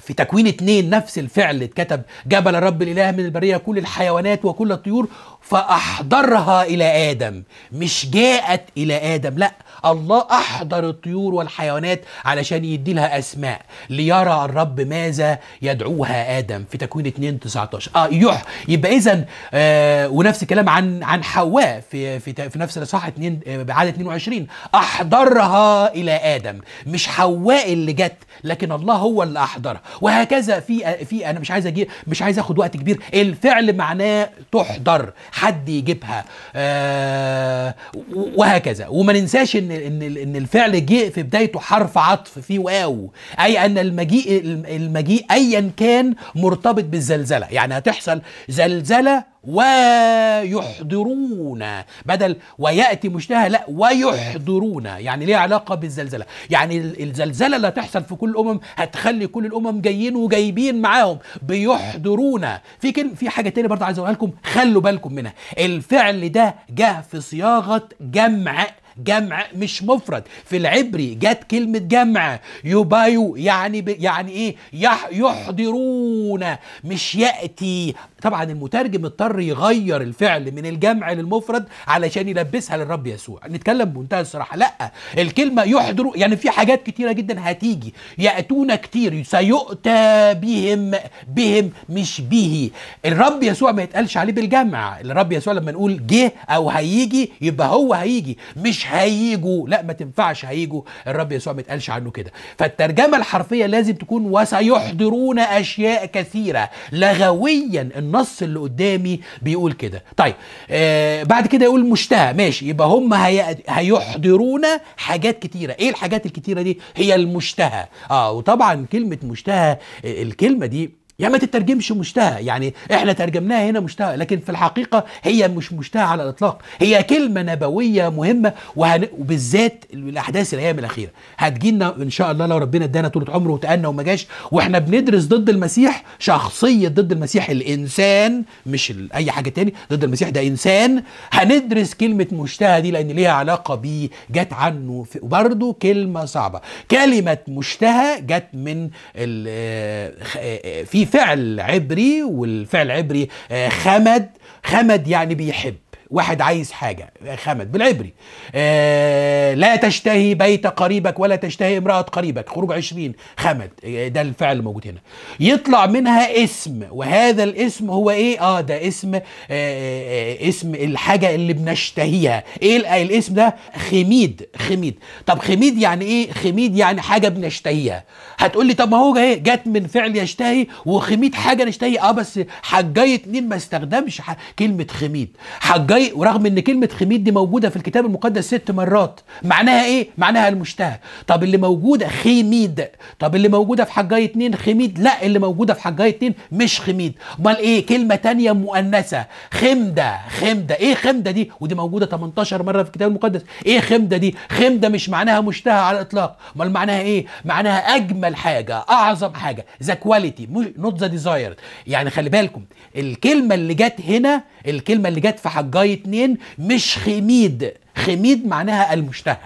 في تكوين اتنين نفس الفعل اتكتب جبل الرب الاله من البريه كل الحيوانات وكل الطيور فاحضرها الى ادم مش جاءت الى ادم لا الله أحضر الطيور والحيوانات علشان يدي لها أسماء ليرى الرب ماذا يدعوها آدم في تكوين 2 19 آه يح يبقى إذا آه ونفس الكلام عن عن حواء في في, في نفس الإصحاح 2 بعد 22 أحضرها إلى آدم مش حواء اللي جت لكن الله هو اللي أحضرها وهكذا في في أنا مش عايز أجيب مش عايز آخد وقت كبير الفعل معناه تحضر حد يجيبها آه وهكذا وما ننساش إن ان ان ان الفعل جاء في بدايته حرف عطف في واو اي ان المجيء المجيء ايا كان مرتبط بالزلزله يعني هتحصل زلزله ويحضرون بدل وياتي مشتهى لا ويحضرون يعني ليه علاقه بالزلزله يعني الزلزله اللي هتحصل في كل الامم هتخلي كل الامم جايين وجايبين معاهم بيحضرون في كلمه في حاجه تانية برضه عايز اقولها لكم خلوا بالكم منها الفعل ده جه في صياغه جمع جمع مش مفرد في العبري جت كلمة جمع يبايو يعني ب... يعني ايه يح... يحضرون مش يأتي طبعا المترجم اضطر يغير الفعل من الجمع للمفرد علشان يلبسها للرب يسوع نتكلم بمنتهى الصراحة لا الكلمة يحضروا يعني في حاجات كتيرة جدا هتيجي يأتون كتير سيؤتى بهم بهم مش به الرب يسوع ما يتقالش عليه بالجمع الرب يسوع لما نقول جه او هيجي يبقى هو هيجي مش هيجوا لا ما تنفعش هيجوا الرب يسوع ما اتقالش عنه كده فالترجمه الحرفيه لازم تكون وسيحضرون اشياء كثيره لغويا النص اللي قدامي بيقول كده طيب آه بعد كده يقول مشتهى ماشي يبقى هم هي... هيحضرون حاجات كتيره ايه الحاجات الكتيره دي هي المشتهى اه وطبعا كلمه مشتهى آه، الكلمه دي يا ما تترجمش مشتهى يعني احنا ترجمناها هنا مشتهى لكن في الحقيقة هي مش مشتهى على الإطلاق هي كلمة نبوية مهمة وهن... وبالذات الأحداث الأيام الأخيرة هتجينا إن شاء الله لو ربنا ادانا طولة عمره وتأنى وما جاش وإحنا بندرس ضد المسيح شخصية ضد المسيح الإنسان مش ال... أي حاجة تاني ضد المسيح ده إنسان هندرس كلمة مشتهى دي لأن ليها علاقة بيه جت عنه في... وبرده كلمة صعبة كلمة مشتهى جت من ال... في فعل عبري والفعل العبري آه، خمد خمد يعني بيحب واحد عايز حاجه خمد بالعبري آه لا تشتهي بيت قريبك ولا تشتهي امراه قريبك خروج 20 خمد آه، ده الفعل الموجود هنا يطلع منها اسم وهذا الاسم هو ايه اه ده اسم آه, آه، اسم الحاجه اللي بنشتهيها ايه الاسم ده خميد خميد طب خميد يعني ايه خميد يعني حاجه بنشتهيها هتقول لي طب ما هو ايه جت من فعل يشتهي وخميد حاجه نشتهي اه بس حجاي اتنين ما استخدمش كلمه خميد حجاي طيب ورغم ان كلمه خميد دي موجوده في الكتاب المقدس ست مرات معناها ايه معناها المشتهى طب اللي موجوده خميد طب اللي موجوده في حجاي اتنين خميد لا اللي موجوده في حجاي اتنين مش خميد امال ايه كلمه تانية مؤنثه خمده خمده ايه خمده دي ودي موجوده 18 مره في الكتاب المقدس ايه خمده دي خمده مش معناها مشتهى على الاطلاق امال معناها ايه معناها اجمل حاجه اعظم حاجه ذا كواليتي نوت ذا ديزاير يعني خلي بالكم الكلمه اللي جت هنا الكلمه اللي جت في حجاي باي اتنين مش خميد خميد معناها المشتهى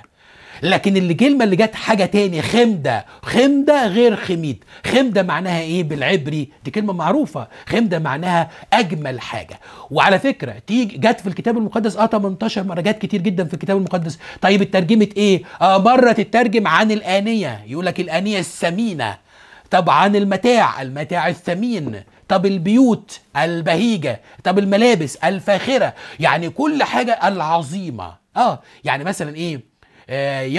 لكن الكلمة اللي, اللي جت حاجة تاني خمدة خمدة غير خميد خمدة معناها ايه بالعبري دي كلمة معروفة خمدة معناها أجمل حاجة وعلى فكرة تيجي جت في الكتاب المقدس اه 18 مرة جت كتير جدا في الكتاب المقدس طيب اترجمت ايه آه مرة تترجم عن الآنية يقول لك الآنية السمينة طب عن المتاع المتاع الثمين طب البيوت البهيجه طب الملابس الفاخره يعني كل حاجه العظيمه اه يعني مثلا ايه آه،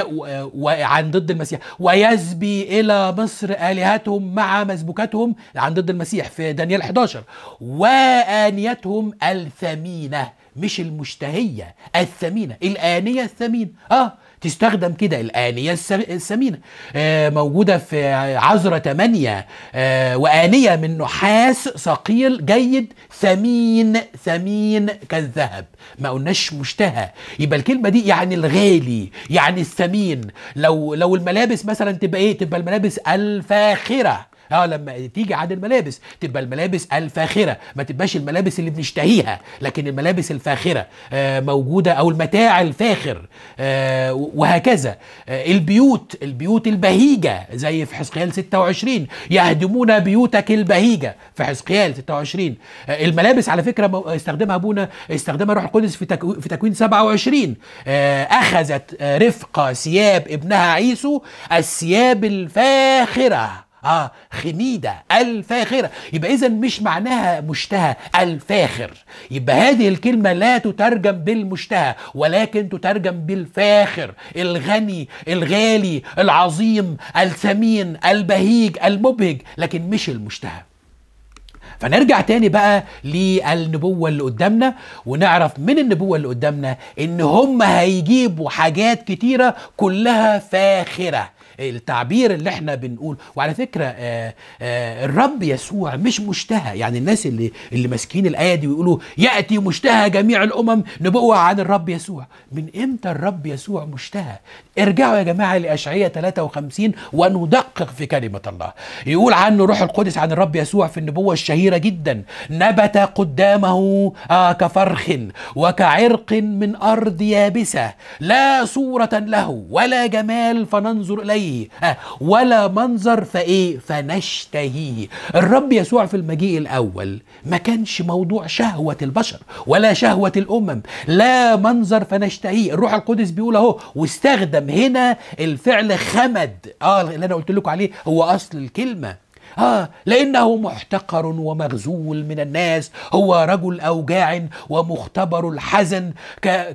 وعن آه، ضد المسيح ويزبي الى مصر الهتهم مع مسبوكتهم عن ضد المسيح في دانيال 11 وانيتهم الثمينه مش المشتهيه الثمينه الانيه الثمينه اه تستخدم كده الآنية السمينة آه، موجودة في عذرة 8 آه، وآنية من نحاس ثقيل جيد ثمين ثمين كالذهب ما قلناش مشتهى يبقى الكلمة دي يعني الغالي يعني الثمين لو لو الملابس مثلا تبقى ايه تبقى الملابس الفاخرة اه لما تيجي عن الملابس تبقى الملابس الفاخره ما تبقاش الملابس اللي بنشتهيها لكن الملابس الفاخره آه موجوده او المتاع الفاخر آه وهكذا آه البيوت البيوت البهيجه زي في حزقيال 26 يهدمون بيوتك البهيجه في حزقيال 26 آه الملابس على فكره استخدمها ابونا استخدمها روح القدس في تكو في تكوين 27 آه اخذت آه، رفقه ثياب ابنها عيسو الثياب الفاخره اه خميده الفاخره يبقى اذا مش معناها مشتهى الفاخر يبقى هذه الكلمه لا تترجم بالمشتهى ولكن تترجم بالفاخر الغني الغالي العظيم الثمين البهيج المبهج لكن مش المشتهى فنرجع تاني بقى للنبوة اللي قدامنا ونعرف من النبوة اللي قدامنا ان هم هيجيبوا حاجات كتيرة كلها فاخرة إيه، التعبير اللي احنا بنقول وعلى فكره آآ آه، آآ آه، الرب يسوع مش مشتهى يعني الناس اللي اللي ماسكين الايه دي ويقولوا ياتي مشتهى جميع الامم نبوه عن الرب يسوع من امتى الرب يسوع مشتهى ارجعوا يا جماعه لاشعياء 53 وندقق في كلمه الله يقول عنه روح القدس عن الرب يسوع في النبوه الشهيره جدا نبت قدامه آه كفرخ وكعرق من ارض يابسه لا صوره له ولا جمال فننظر اليه نشتهيه آه، ولا منظر فايه فنشتهيه الرب يسوع في المجيء الاول ما كانش موضوع شهوه البشر ولا شهوه الامم لا منظر فنشتهيه الروح القدس بيقول اهو واستخدم هنا الفعل خمد اه اللي انا قلت لكم عليه هو اصل الكلمه آه لأنه محتقر ومغزول من الناس هو رجل أوجاع ومختبر الحزن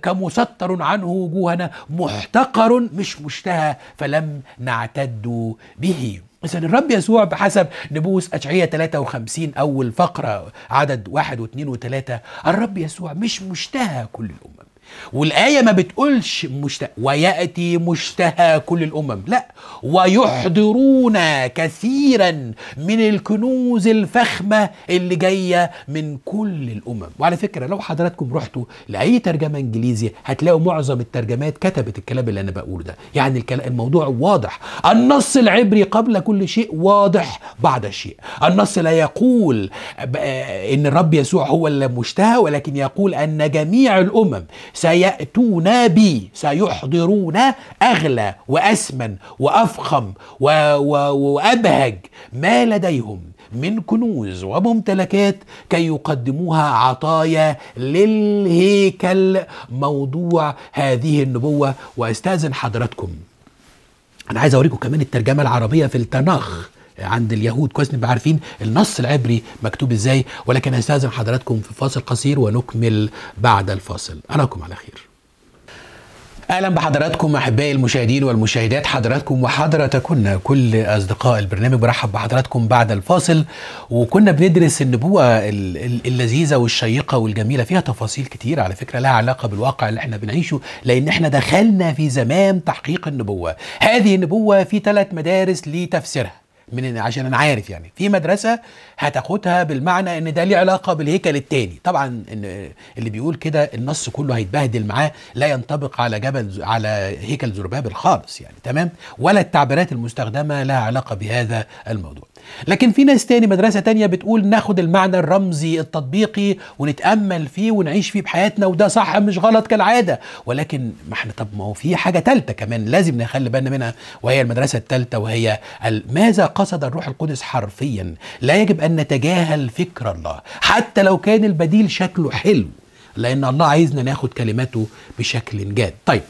كمستر عنه وجوهنا محتقر مش مشتهى فلم نعتد به إذا الرب يسوع بحسب نبوس أشعية 53 أول فقرة عدد واحد واثنين وثلاثة الرب يسوع مش مشتهى كل الأمم والآية ما بتقولش مشت... ويأتي مشتهى كل الأمم لا ويحضرون كثيرا من الكنوز الفخمة اللي جاية من كل الأمم وعلى فكرة لو حضراتكم رحتوا لأي ترجمة إنجليزية هتلاقوا معظم الترجمات كتبت الكلام اللي أنا بقوله ده يعني الموضوع واضح النص العبري قبل كل شيء واضح بعد الشيء النص لا يقول أن الرب يسوع هو المشتهى ولكن يقول أن جميع الأمم سيأتون بي سيحضرون أغلى وأسمن وأفخم و و وأبهج ما لديهم من كنوز وممتلكات كي يقدموها عطايا للهيكل موضوع هذه النبوة وأستاذن حضراتكم أنا عايز أوريكم كمان الترجمة العربية في التناخ عند اليهود كويس نبقى عارفين النص العبري مكتوب ازاي ولكن هستأذن حضراتكم في فاصل قصير ونكمل بعد الفاصل أراكم على خير اهلا بحضراتكم احبائي المشاهدين والمشاهدات حضراتكم وحضراتكن كل اصدقاء البرنامج برحب بحضراتكم بعد الفاصل وكنا بندرس النبوه اللذيذه والشيقه والجميله فيها تفاصيل كتير على فكره لها علاقه بالواقع اللي احنا بنعيشه لان احنا دخلنا في زمان تحقيق النبوه هذه النبوه في ثلاث مدارس لتفسيرها من عشان انا عارف يعني في مدرسه هتاخدها بالمعنى ان ده ليه علاقه بالهيكل التاني طبعا إن اللي بيقول كده النص كله هيتبهدل معاه لا ينطبق على جبل على هيكل زربابل خالص يعني تمام ولا التعبيرات المستخدمه لها علاقه بهذا الموضوع لكن في ناس تاني مدرسة تانية بتقول ناخد المعنى الرمزي التطبيقي ونتأمل فيه ونعيش فيه بحياتنا وده صح مش غلط كالعادة ولكن ما احنا طب ما هو في حاجة تالتة كمان لازم نخلي بالنا منها وهي المدرسة التالتة وهي ماذا قصد الروح القدس حرفيا لا يجب أن نتجاهل فكر الله حتى لو كان البديل شكله حلو لأن الله عايزنا ناخد كلماته بشكل جاد طيب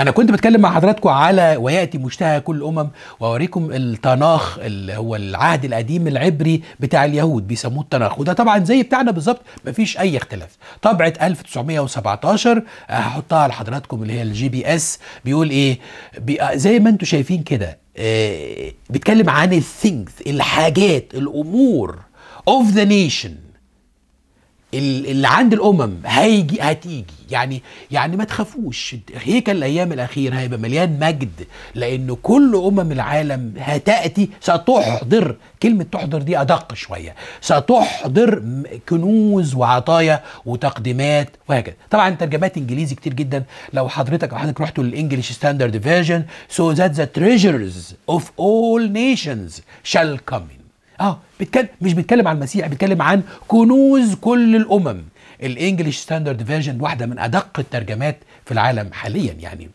انا كنت بتكلم مع حضراتكم على وياتي مشتهى كل الامم واوريكم التناخ اللي هو العهد القديم العبري بتاع اليهود بيسموه التناخ وده طبعا زي بتاعنا بالظبط مفيش اي اختلاف طبعه 1917 آه، هحطها لحضراتكم اللي هي الجي بي اس بيقول ايه بي آه، زي ما انتم شايفين كده آه، بيتكلم عن الثينجز الحاجات الامور اوف ذا نيشن اللي عند الامم هيجي هتيجي يعني يعني ما تخافوش هيك الايام الاخيره هيبقى مليان مجد لان كل امم العالم هتاتي ستحضر كلمه تحضر دي ادق شويه ستحضر كنوز وعطايا وتقديمات وهكذا طبعا ترجمات انجليزي كتير جدا لو حضرتك او حضرتك رحتوا للانجليش ستاندرد فيرجن سو ذات ذا تريجرز اوف اول نيشنز شال كام اه بيتكلم مش بيتكلم عن المسيح بيتكلم عن كنوز كل الامم الانجليش ستاندرد فيرجن واحده من ادق الترجمات في العالم حاليا يعني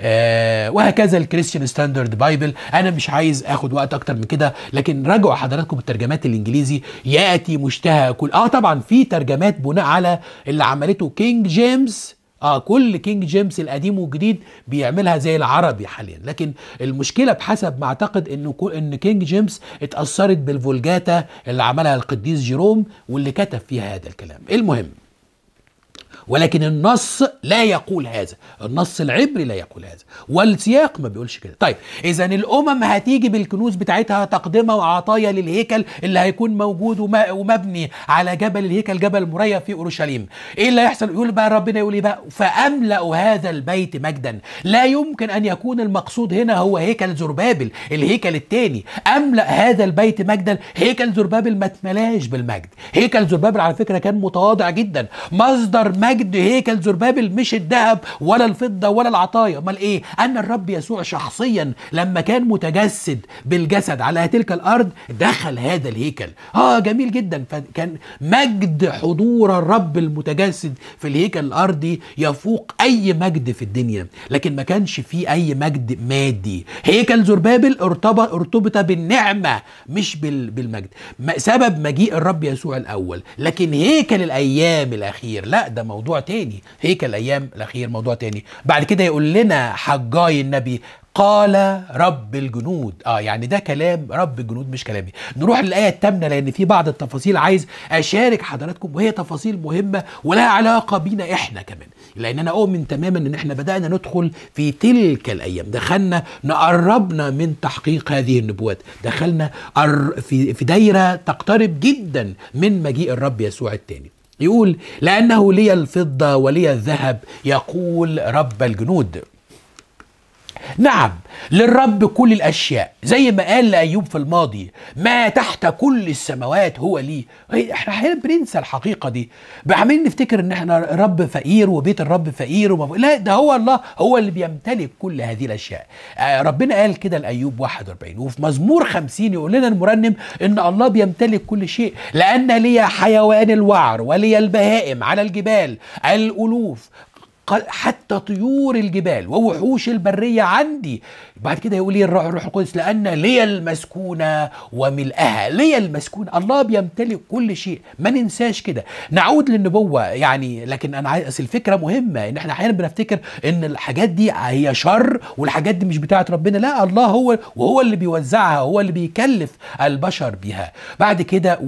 آه وهكذا الكريستيان ستاندرد بايبل انا مش عايز اخد وقت اكتر من كده لكن راجعوا حضراتكم الترجمات الانجليزي ياتي مشتهى كل اه طبعا في ترجمات بناء على اللي عملته كينج جيمس اه كل كينج جيمس القديم والجديد بيعملها زي العربي حاليا لكن المشكله بحسب ما اعتقد انه ان كينج جيمس اتاثرت بالفولجاتا اللي عملها القديس جيروم واللي كتب فيها هذا الكلام المهم ولكن النص لا يقول هذا النص العبري لا يقول هذا والسياق ما بيقولش كده طيب اذا الامم هتيجي بالكنوز بتاعتها تقدمه وعطايا للهيكل اللي هيكون موجود ومبني على جبل الهيكل جبل مريا في اورشليم ايه اللي هيحصل يقول بقى ربنا يقول ايه بقى فاملا هذا البيت مجدا لا يمكن ان يكون المقصود هنا هو هيكل زربابل الهيكل الثاني املا هذا البيت مجدا هيكل زربابل ما اتملاش بالمجد هيكل زربابل على فكره كان متواضع جدا مصدر مجد تجد هيكل زربابل مش الذهب ولا الفضة ولا العطايا امال ايه ان الرب يسوع شخصيا لما كان متجسد بالجسد على تلك الارض دخل هذا الهيكل اه جميل جدا فكان مجد حضور الرب المتجسد في الهيكل الارضي يفوق اي مجد في الدنيا لكن ما كانش فيه اي مجد مادي هيكل زربابل ارتبط ارتبط بالنعمه مش بالمجد سبب مجيء الرب يسوع الاول لكن هيكل الايام الاخير لا ده موضوع موضوع تاني هيك الايام الاخير موضوع تاني بعد كده يقول لنا حجاي النبي قال رب الجنود اه يعني ده كلام رب الجنود مش كلامي نروح للايه التامنة لان في بعض التفاصيل عايز اشارك حضراتكم وهي تفاصيل مهمه ولها علاقه بينا احنا كمان لان انا اؤمن تماما ان احنا بدانا ندخل في تلك الايام دخلنا نقربنا من تحقيق هذه النبوات دخلنا في دايره تقترب جدا من مجيء الرب يسوع الثاني يقول لأنه لي الفضة ولي الذهب يقول رب الجنود نعم للرب كل الاشياء زي ما قال لايوب في الماضي ما تحت كل السماوات هو لي احنا احيانا بننسى الحقيقه دي عمالين نفتكر ان احنا رب فقير وبيت الرب فقير وما لا ده هو الله هو اللي بيمتلك كل هذه الاشياء آه، ربنا قال كده لايوب 41 وفي مزمور 50 يقول لنا المرنم ان الله بيمتلك كل شيء لان لي حيوان الوعر ولي البهائم على الجبال الالوف حتى طيور الجبال ووحوش البرية عندي بعد كده يقول لي الروح القدس لأن لي المسكونة وملئها لي المسكونة الله بيمتلك كل شيء ما ننساش كده نعود للنبوة يعني لكن أنا عايز الفكرة مهمة إن إحنا أحيانا بنفتكر إن الحاجات دي هي شر والحاجات دي مش بتاعة ربنا لا الله هو وهو اللي بيوزعها هو اللي بيكلف البشر بها بعد كده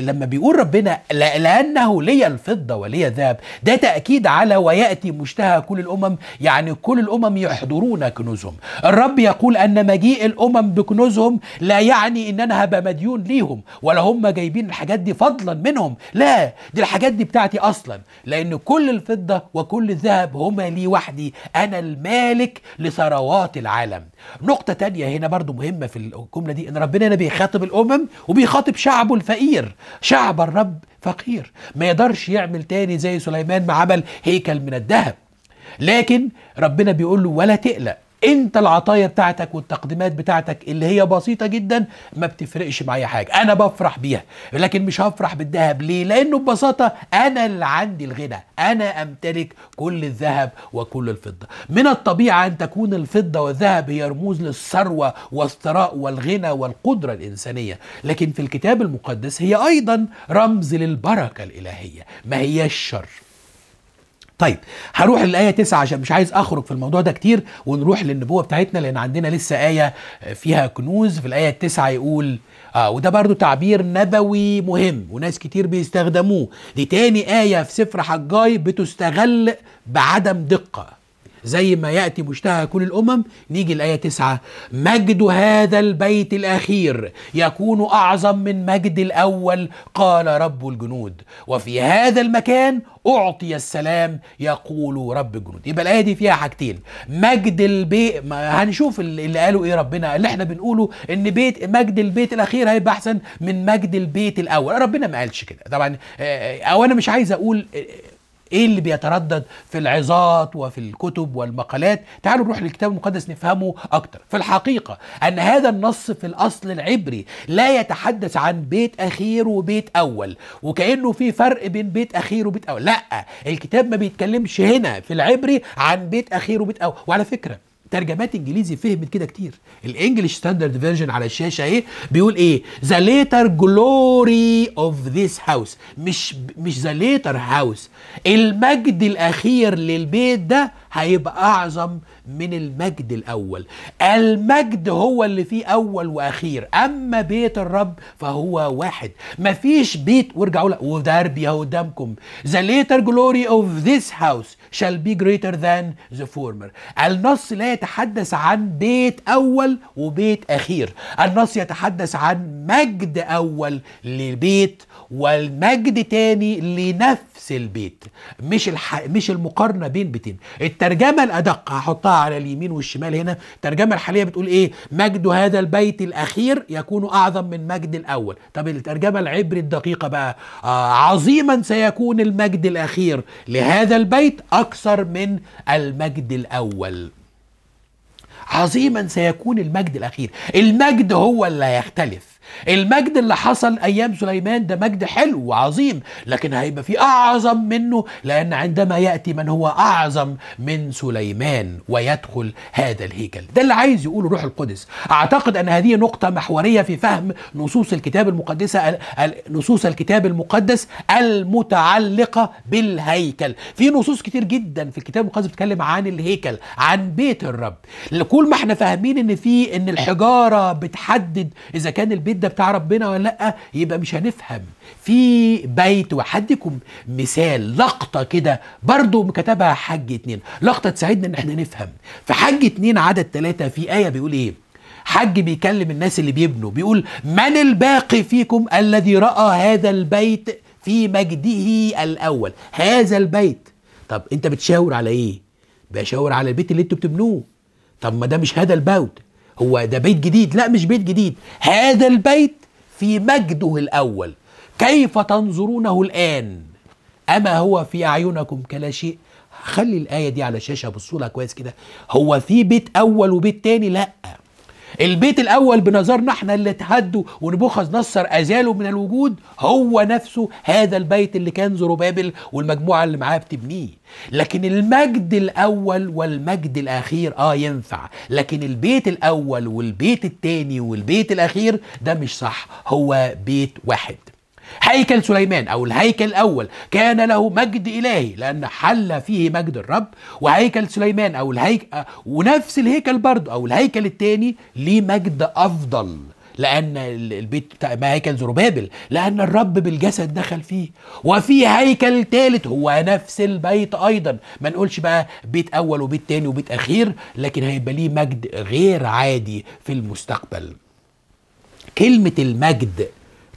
لما بيقول ربنا لأنه لي الفضة ولي الذهب ده تأكيد على ويأتي التي مشتهى كل الأمم يعني كل الأمم يحضرون كنوزهم الرب يقول أن مجيء الأمم بكنوزهم لا يعني أن أنا هبقى مديون ليهم ولا هم جايبين الحاجات دي فضلا منهم لا دي الحاجات دي بتاعتي أصلا لأن كل الفضة وكل الذهب هما لي وحدي أنا المالك لثروات العالم نقطة تانية هنا برضو مهمة في الجملة دي إن ربنا هنا بيخاطب الأمم وبيخاطب شعبه الفقير شعب الرب فقير ما يقدرش يعمل تاني زي سليمان ما عمل هيكل من الذهب لكن ربنا بيقول له ولا تقلق انت العطايا بتاعتك والتقديمات بتاعتك اللي هي بسيطه جدا ما بتفرقش معايا حاجه انا بفرح بيها لكن مش هفرح بالذهب ليه لانه ببساطه انا اللي عندي الغنى انا امتلك كل الذهب وكل الفضه من الطبيعه ان تكون الفضه والذهب هي رموز للثروه والثراء والغنى والقدره الانسانيه لكن في الكتاب المقدس هي ايضا رمز للبركه الالهيه ما هياش شر طيب هروح للايه 9 عشان مش عايز اخرج في الموضوع ده كتير ونروح للنبوه بتاعتنا لان عندنا لسه ايه فيها كنوز في الايه 9 يقول آه وده برضو تعبير نبوي مهم وناس كتير بيستخدموه دي تاني ايه في سفر حجاي بتستغل بعدم دقه زي ما يأتي مشتهى كل الأمم نيجي الآية تسعة مجد هذا البيت الأخير يكون أعظم من مجد الأول قال رب الجنود وفي هذا المكان أعطي السلام يقول رب الجنود يبقى الآية دي فيها حاجتين مجد البيت هنشوف اللي قالوا إيه ربنا اللي احنا بنقوله إن بيت مجد البيت الأخير هيبقى أحسن من مجد البيت الأول ربنا ما قالش كده طبعا آه، آه، أو أنا مش عايز أقول آه، ايه اللي بيتردد في العظات وفي الكتب والمقالات تعالوا نروح للكتاب المقدس نفهمه اكتر في الحقيقه ان هذا النص في الاصل العبري لا يتحدث عن بيت اخير وبيت اول وكانه في فرق بين بيت اخير وبيت اول لا الكتاب ما بيتكلمش هنا في العبري عن بيت اخير وبيت اول وعلى فكره ترجمات انجليزي فهمت كده كتير الانجليش ستاندرد فيرجن على الشاشه اهي بيقول ايه ذا ليتر جلوري اوف ذيس هاوس مش مش ذا ليتر هاوس المجد الاخير للبيت ده هيبقى اعظم من المجد الأول المجد هو اللي فيه أول وأخير أما بيت الرب فهو واحد مفيش بيت وارجعوا لأ وده أربية قدامكم The later glory of this house shall be greater than the former النص لا يتحدث عن بيت أول وبيت أخير النص يتحدث عن مجد أول لبيت والمجد تاني لنفس البيت مش الح... مش المقارنه بين بيتين الترجمه الادق هحطها على اليمين والشمال هنا الترجمه الحاليه بتقول ايه مجد هذا البيت الاخير يكون اعظم من مجد الاول طب الترجمه العبري الدقيقه بقى آه عظيما سيكون المجد الاخير لهذا البيت اكثر من المجد الاول عظيما سيكون المجد الاخير المجد هو اللي هيختلف المجد اللي حصل ايام سليمان ده مجد حلو وعظيم لكن هيبقى في اعظم منه لان عندما ياتي من هو اعظم من سليمان ويدخل هذا الهيكل ده اللي عايز يقوله روح القدس اعتقد ان هذه نقطه محوريه في فهم نصوص الكتاب المقدسه نصوص الكتاب المقدس المتعلقه بالهيكل في نصوص كتير جدا في الكتاب المقدس بتتكلم عن الهيكل عن بيت الرب كل ما احنا فاهمين ان في ان الحجاره بتحدد اذا كان البيت البيت ده بتاع ربنا ولا لا يبقى مش هنفهم في بيت وحدكم مثال لقطه كده برضو كتبها حج اتنين لقطه تساعدنا ان احنا نفهم في حج اتنين عدد ثلاثة في ايه بيقول ايه حج بيكلم الناس اللي بيبنوا بيقول من الباقي فيكم الذي راى هذا البيت في مجده الاول هذا البيت طب انت بتشاور على ايه بشاور على البيت اللي انتوا بتبنوه طب ما ده مش هذا البوت هو ده بيت جديد لا مش بيت جديد هذا البيت في مجده الأول كيف تنظرونه الآن أما هو في أعينكم كلا شيء خلي الآية دي على الشاشة بصوا لها كويس كده هو في بيت أول وبيت تاني لأ البيت الاول بنظرنا احنا اللي تهدوا ونبوخذ نصر ازاله من الوجود هو نفسه هذا البيت اللي كان زروبابل والمجموعه اللي معاه بتبنيه لكن المجد الاول والمجد الاخير اه ينفع لكن البيت الاول والبيت التاني والبيت الاخير ده مش صح هو بيت واحد هيكل سليمان أو الهيكل الأول كان له مجد إلهي لأن حل فيه مجد الرب وهيكل سليمان أو الهيكل ونفس الهيكل برضه أو الهيكل الثاني ليه مجد أفضل لان البيت بتاع ما هيكل زروبابل لان الرب بالجسد دخل فيه وفي هيكل ثالث هو نفس البيت ايضا ما نقولش بقى بيت اول وبيت ثاني وبيت اخير لكن هيبقى ليه مجد غير عادي في المستقبل كلمه المجد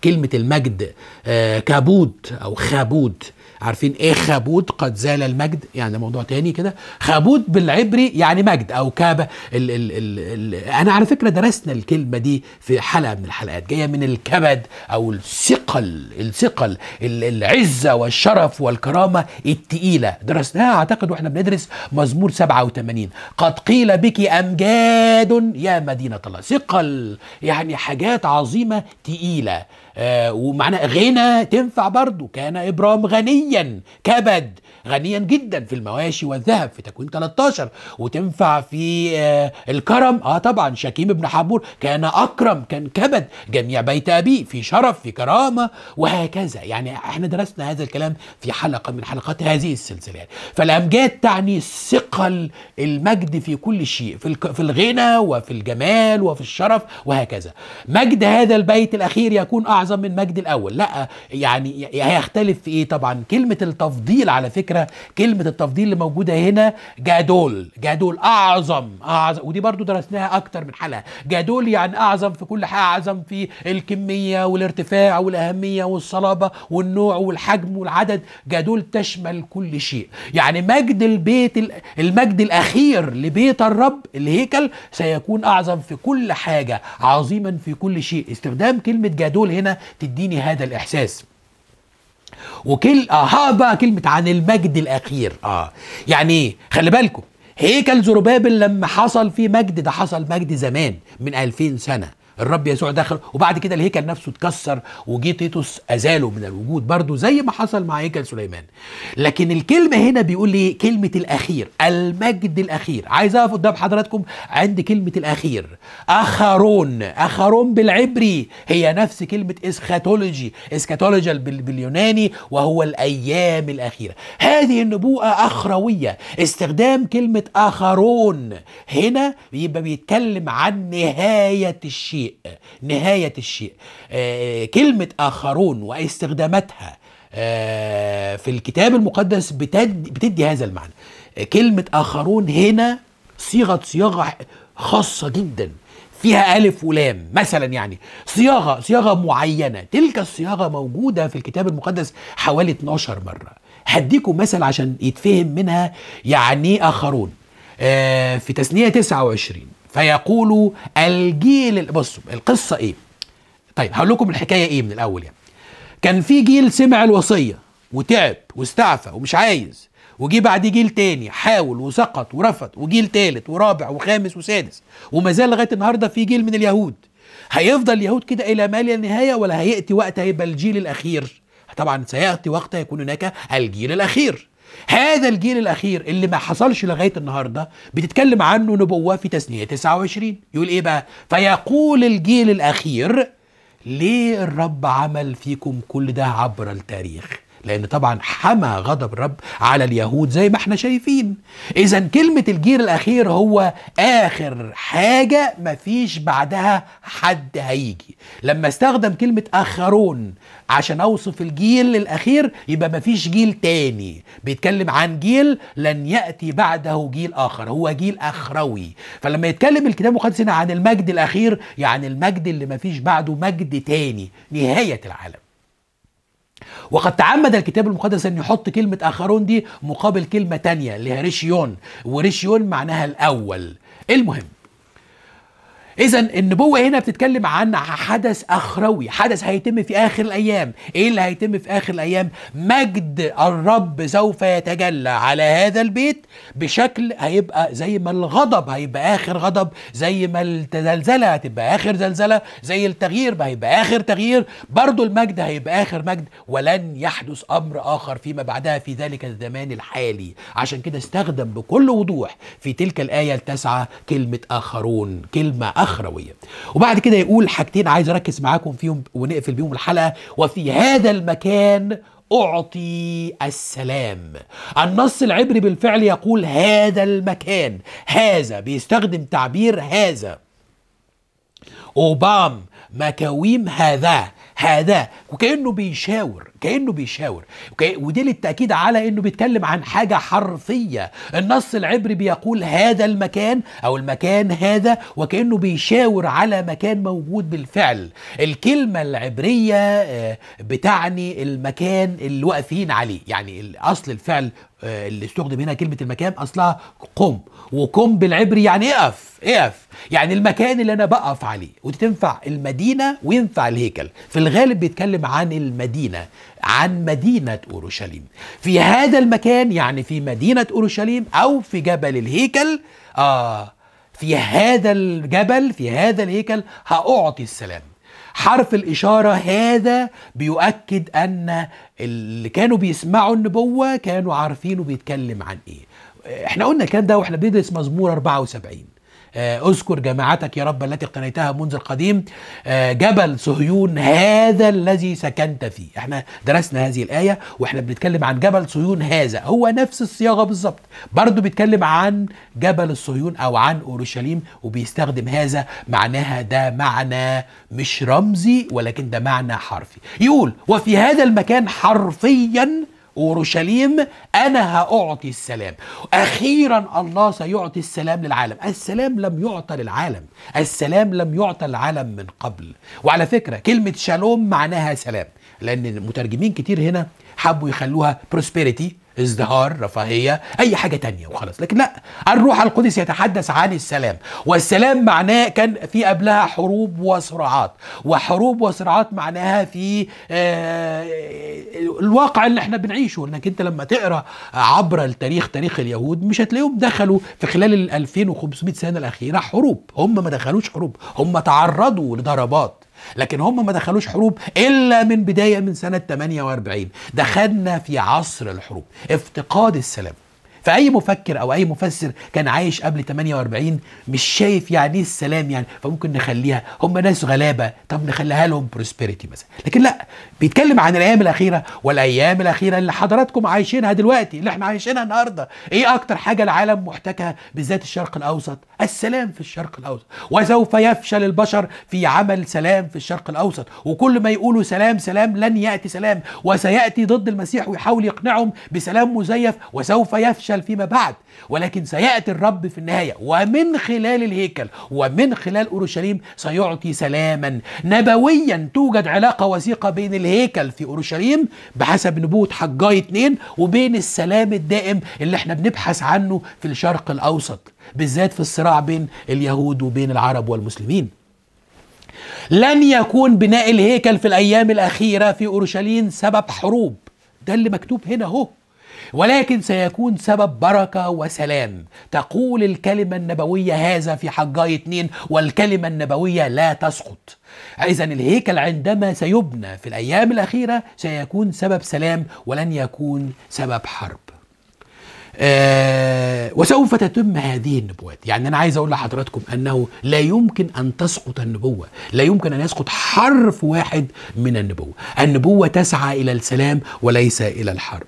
كلمة المجد آه، كابود أو خابود عارفين ايه خابود قد زال المجد يعني موضوع تاني كده خابود بالعبري يعني مجد او كابه الـ الـ الـ الـ انا على فكره درسنا الكلمه دي في حلقه من الحلقات جايه من الكبد او الثقل الثقل العزه والشرف والكرامه التقيله درسناها اعتقد واحنا بندرس مزمور 87 قد قيل بك امجاد يا مدينه الله ثقل يعني حاجات عظيمه تقيله آه، ومعنى غنى تنفع برضو كان إبرام غنيا كبد غنيا جدا في المواشي والذهب في تكوين 13 وتنفع في آه، الكرم اه طبعا شكيم بن حبور كان اكرم كان كبد جميع بيت ابيه في شرف في كرامه وهكذا يعني احنا درسنا هذا الكلام في حلقه من حلقات هذه السلسله فالامجاد تعني ثقل المجد في كل شيء في في الغنى وفي الجمال وفي الشرف وهكذا مجد هذا البيت الاخير يكون اعظم من مجد الاول لا يعني هيختلف في ايه طبعا كلمه التفضيل على فكره فكره كلمه التفضيل اللي موجوده هنا جادول جادول اعظم اعظم ودي برضو درسناها اكتر من حلقه جادول يعني اعظم في كل حاجه اعظم في الكميه والارتفاع والاهميه والصلابه والنوع والحجم والعدد جادول تشمل كل شيء يعني مجد البيت المجد الاخير لبيت الرب الهيكل سيكون اعظم في كل حاجه عظيما في كل شيء استخدام كلمه جادول هنا تديني هذا الاحساس وكل اه بقى كلمه عن المجد الاخير اه يعني خلي بالكم هيكل زروبابل لما حصل فيه مجد ده حصل مجد زمان من 2000 سنه الرب يسوع دخل وبعد كده الهيكل نفسه اتكسر وجي تيتوس ازاله من الوجود برضه زي ما حصل مع هيكل سليمان لكن الكلمه هنا بيقول لي كلمه الاخير المجد الاخير عايز اقف قدام حضراتكم عند كلمه الاخير اخرون اخرون بالعبري هي نفس كلمه اسخاتولوجي اسكاتولوجي باليوناني وهو الايام الاخيره هذه النبوءه اخرويه استخدام كلمه اخرون هنا يبقى بيتكلم عن نهايه الشيء الشيء نهاية الشيء آه، كلمة آخرون واستخداماتها آه، في الكتاب المقدس بتدي هذا المعنى كلمة آخرون هنا صيغة صياغة خاصة جدا فيها ألف ولام مثلا يعني صياغة صياغة معينة تلك الصياغة موجودة في الكتاب المقدس حوالي 12 مرة هديكم مثل عشان يتفهم منها يعني إيه آخرون آه، في تسنية 29 فيقول الجيل بصوا القصه ايه طيب هقول لكم الحكايه ايه من الاول يعني كان في جيل سمع الوصيه وتعب واستعفى ومش عايز وجي بعد جيل تاني حاول وسقط ورفض وجيل تالت ورابع وخامس وسادس وما زال لغايه النهارده في جيل من اليهود هيفضل اليهود كده الى ما لا نهايه ولا هياتي وقت هيبقى الجيل الاخير طبعا سياتي وقت يكون هناك الجيل الاخير هذا الجيل الاخير اللي ما حصلش لغايه النهارده بتتكلم عنه نبوه في تسنيه 29 يقول ايه بقى فيقول الجيل الاخير ليه الرب عمل فيكم كل ده عبر التاريخ لان طبعا حمى غضب الرب على اليهود زي ما احنا شايفين اذا كلمه الجيل الاخير هو اخر حاجه مفيش بعدها حد هيجي لما استخدم كلمه اخرون عشان اوصف الجيل الاخير يبقى مفيش جيل تاني بيتكلم عن جيل لن ياتي بعده جيل اخر هو جيل اخروي فلما يتكلم الكتاب المقدس هنا عن المجد الاخير يعني المجد اللي مفيش بعده مجد تاني نهايه العالم وقد تعمد الكتاب المقدس أن يحط كلمة آخرون دي مقابل كلمة تانية اللي هي ريشيون وريشيون معناها الأول المهم اذا النبوه هنا بتتكلم عن حدث اخروي حدث هيتم في اخر الايام ايه اللي هيتم في اخر الايام مجد الرب سوف يتجلى على هذا البيت بشكل هيبقى زي ما الغضب هيبقى اخر غضب زي ما الزلزله هتبقى اخر زلزله زي التغيير هيبقى اخر تغيير برضو المجد هيبقى اخر مجد ولن يحدث امر اخر فيما بعدها في ذلك الزمان الحالي عشان كده استخدم بكل وضوح في تلك الايه التاسعه كلمه اخرون كلمه أخروية وبعد كده يقول حاجتين عايز أركز معاكم فيهم ونقفل بيهم الحلقة وفي هذا المكان أعطي السلام النص العبري بالفعل يقول هذا المكان هذا بيستخدم تعبير هذا أوبام مكاويم هذا هذا وكانه بيشاور كانه بيشاور ودي للتاكيد على انه بيتكلم عن حاجه حرفيه النص العبري بيقول هذا المكان او المكان هذا وكانه بيشاور على مكان موجود بالفعل الكلمه العبريه آه، بتعني المكان اللي واقفين عليه يعني اصل الفعل آه، اللي استخدم هنا كلمه المكان اصلها قم وقم بالعبري يعني اقف اقف يعني المكان اللي انا بقف عليه وتنفع المدينه وينفع الهيكل في الغالب بيتكلم عن المدينه عن مدينه اورشليم في هذا المكان يعني في مدينه اورشليم او في جبل الهيكل آه في هذا الجبل في هذا الهيكل هأعطي السلام حرف الإشارة هذا بيؤكد أن اللي كانوا بيسمعوا النبوة كانوا عارفينه بيتكلم عن إيه احنا قلنا الكلام ده واحنا بندرس مزمور 74 آه، اذكر جماعتك يا رب التي اقتنيتها منذ القديم آه، جبل صهيون هذا الذي سكنت فيه احنا درسنا هذه الآية واحنا بنتكلم عن جبل صهيون هذا هو نفس الصياغة بالظبط برضو بيتكلم عن جبل الصهيون او عن اورشليم وبيستخدم هذا معناها ده معنى مش رمزي ولكن ده معنى حرفي يقول وفي هذا المكان حرفيا اورشليم انا هاعطي السلام اخيرا الله سيعطي السلام للعالم السلام لم يعطى للعالم السلام لم يعطى للعالم من قبل وعلى فكره كلمه شالوم معناها سلام لان مترجمين كتير هنا حبوا يخلوها بروسبيريتي ازدهار رفاهية أي حاجة تانية وخلاص لكن لا الروح القدس يتحدث عن السلام والسلام معناه كان في قبلها حروب وصراعات وحروب وصراعات معناها في آه الواقع اللي احنا بنعيشه انك انت لما تقرا عبر التاريخ تاريخ اليهود مش هتلاقيهم دخلوا في خلال ال 2500 سنة الأخيرة حروب هم ما دخلوش حروب هم تعرضوا لضربات لكن هم ما دخلوش حروب الا من بدايه من سنه 48 دخلنا في عصر الحروب افتقاد السلام فاي مفكر او اي مفسر كان عايش قبل 48 مش شايف يعني ايه السلام يعني فممكن نخليها هم ناس غلابه طب نخليها لهم بروسبيريتي مثلا لكن لا بيتكلم عن الايام الاخيره والايام الاخيره اللي حضراتكم عايشينها دلوقتي اللي احنا عايشينها النهارده ايه اكتر حاجه العالم محتاجها بالذات الشرق الاوسط السلام في الشرق الاوسط وسوف يفشل البشر في عمل سلام في الشرق الاوسط وكل ما يقولوا سلام سلام لن ياتي سلام وسياتي ضد المسيح ويحاول يقنعهم بسلام مزيف وسوف يفشل هيفشل فيما بعد ولكن سيأتي الرب في النهاية ومن خلال الهيكل ومن خلال أورشليم سيعطي سلاما نبويا توجد علاقة وثيقة بين الهيكل في أورشليم بحسب نبوة حجاي اتنين وبين السلام الدائم اللي احنا بنبحث عنه في الشرق الأوسط بالذات في الصراع بين اليهود وبين العرب والمسلمين لن يكون بناء الهيكل في الايام الاخيره في اورشليم سبب حروب ده اللي مكتوب هنا اهو ولكن سيكون سبب بركة وسلام تقول الكلمة النبوية هذا في حجاي اتنين والكلمة النبوية لا تسقط إذا الهيكل عندما سيبنى في الأيام الأخيرة سيكون سبب سلام ولن يكون سبب حرب آه وسوف تتم هذه النبوات يعني أنا عايز أقول لحضراتكم أنه لا يمكن أن تسقط النبوة لا يمكن أن يسقط حرف واحد من النبوة النبوة تسعى إلى السلام وليس إلى الحرب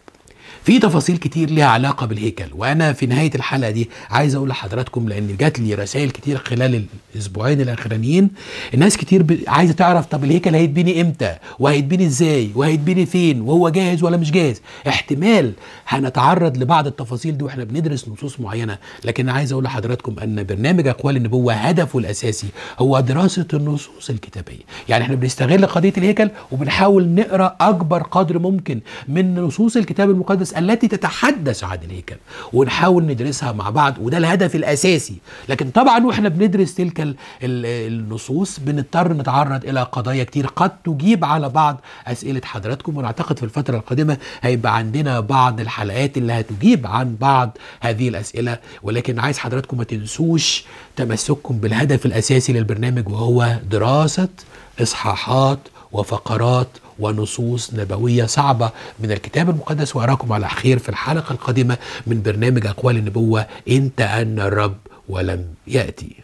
في تفاصيل كتير ليها علاقه بالهيكل وانا في نهايه الحلقه دي عايز اقول لحضراتكم لان جات لي رسائل كتير خلال الاسبوعين الاخرانيين الناس كتير ب... عايزه تعرف طب الهيكل هيتبني امتى وهيتبني ازاي وهيتبني فين وهو جاهز ولا مش جاهز احتمال هنتعرض لبعض التفاصيل دي واحنا بندرس نصوص معينه لكن عايز اقول لحضراتكم ان برنامج اقوال النبوه هدفه الاساسي هو دراسه النصوص الكتابيه يعني احنا بنستغل قضيه الهيكل وبنحاول نقرا اكبر قدر ممكن من نصوص الكتاب المقدس التي تتحدث عن الهيكل ونحاول ندرسها مع بعض وده الهدف الأساسي لكن طبعا وإحنا بندرس تلك النصوص بنضطر نتعرض إلى قضايا كتير قد تجيب على بعض أسئلة حضراتكم ونعتقد في الفترة القادمة هيبقى عندنا بعض الحلقات اللي هتجيب عن بعض هذه الأسئلة ولكن عايز حضراتكم ما تنسوش تمسككم بالهدف الأساسي للبرنامج وهو دراسة إصحاحات وفقرات ونصوص نبوية صعبة من الكتاب المقدس وأراكم على خير في الحلقة القادمة من برنامج أقوال النبوة أنت أن الرب ولم يأتي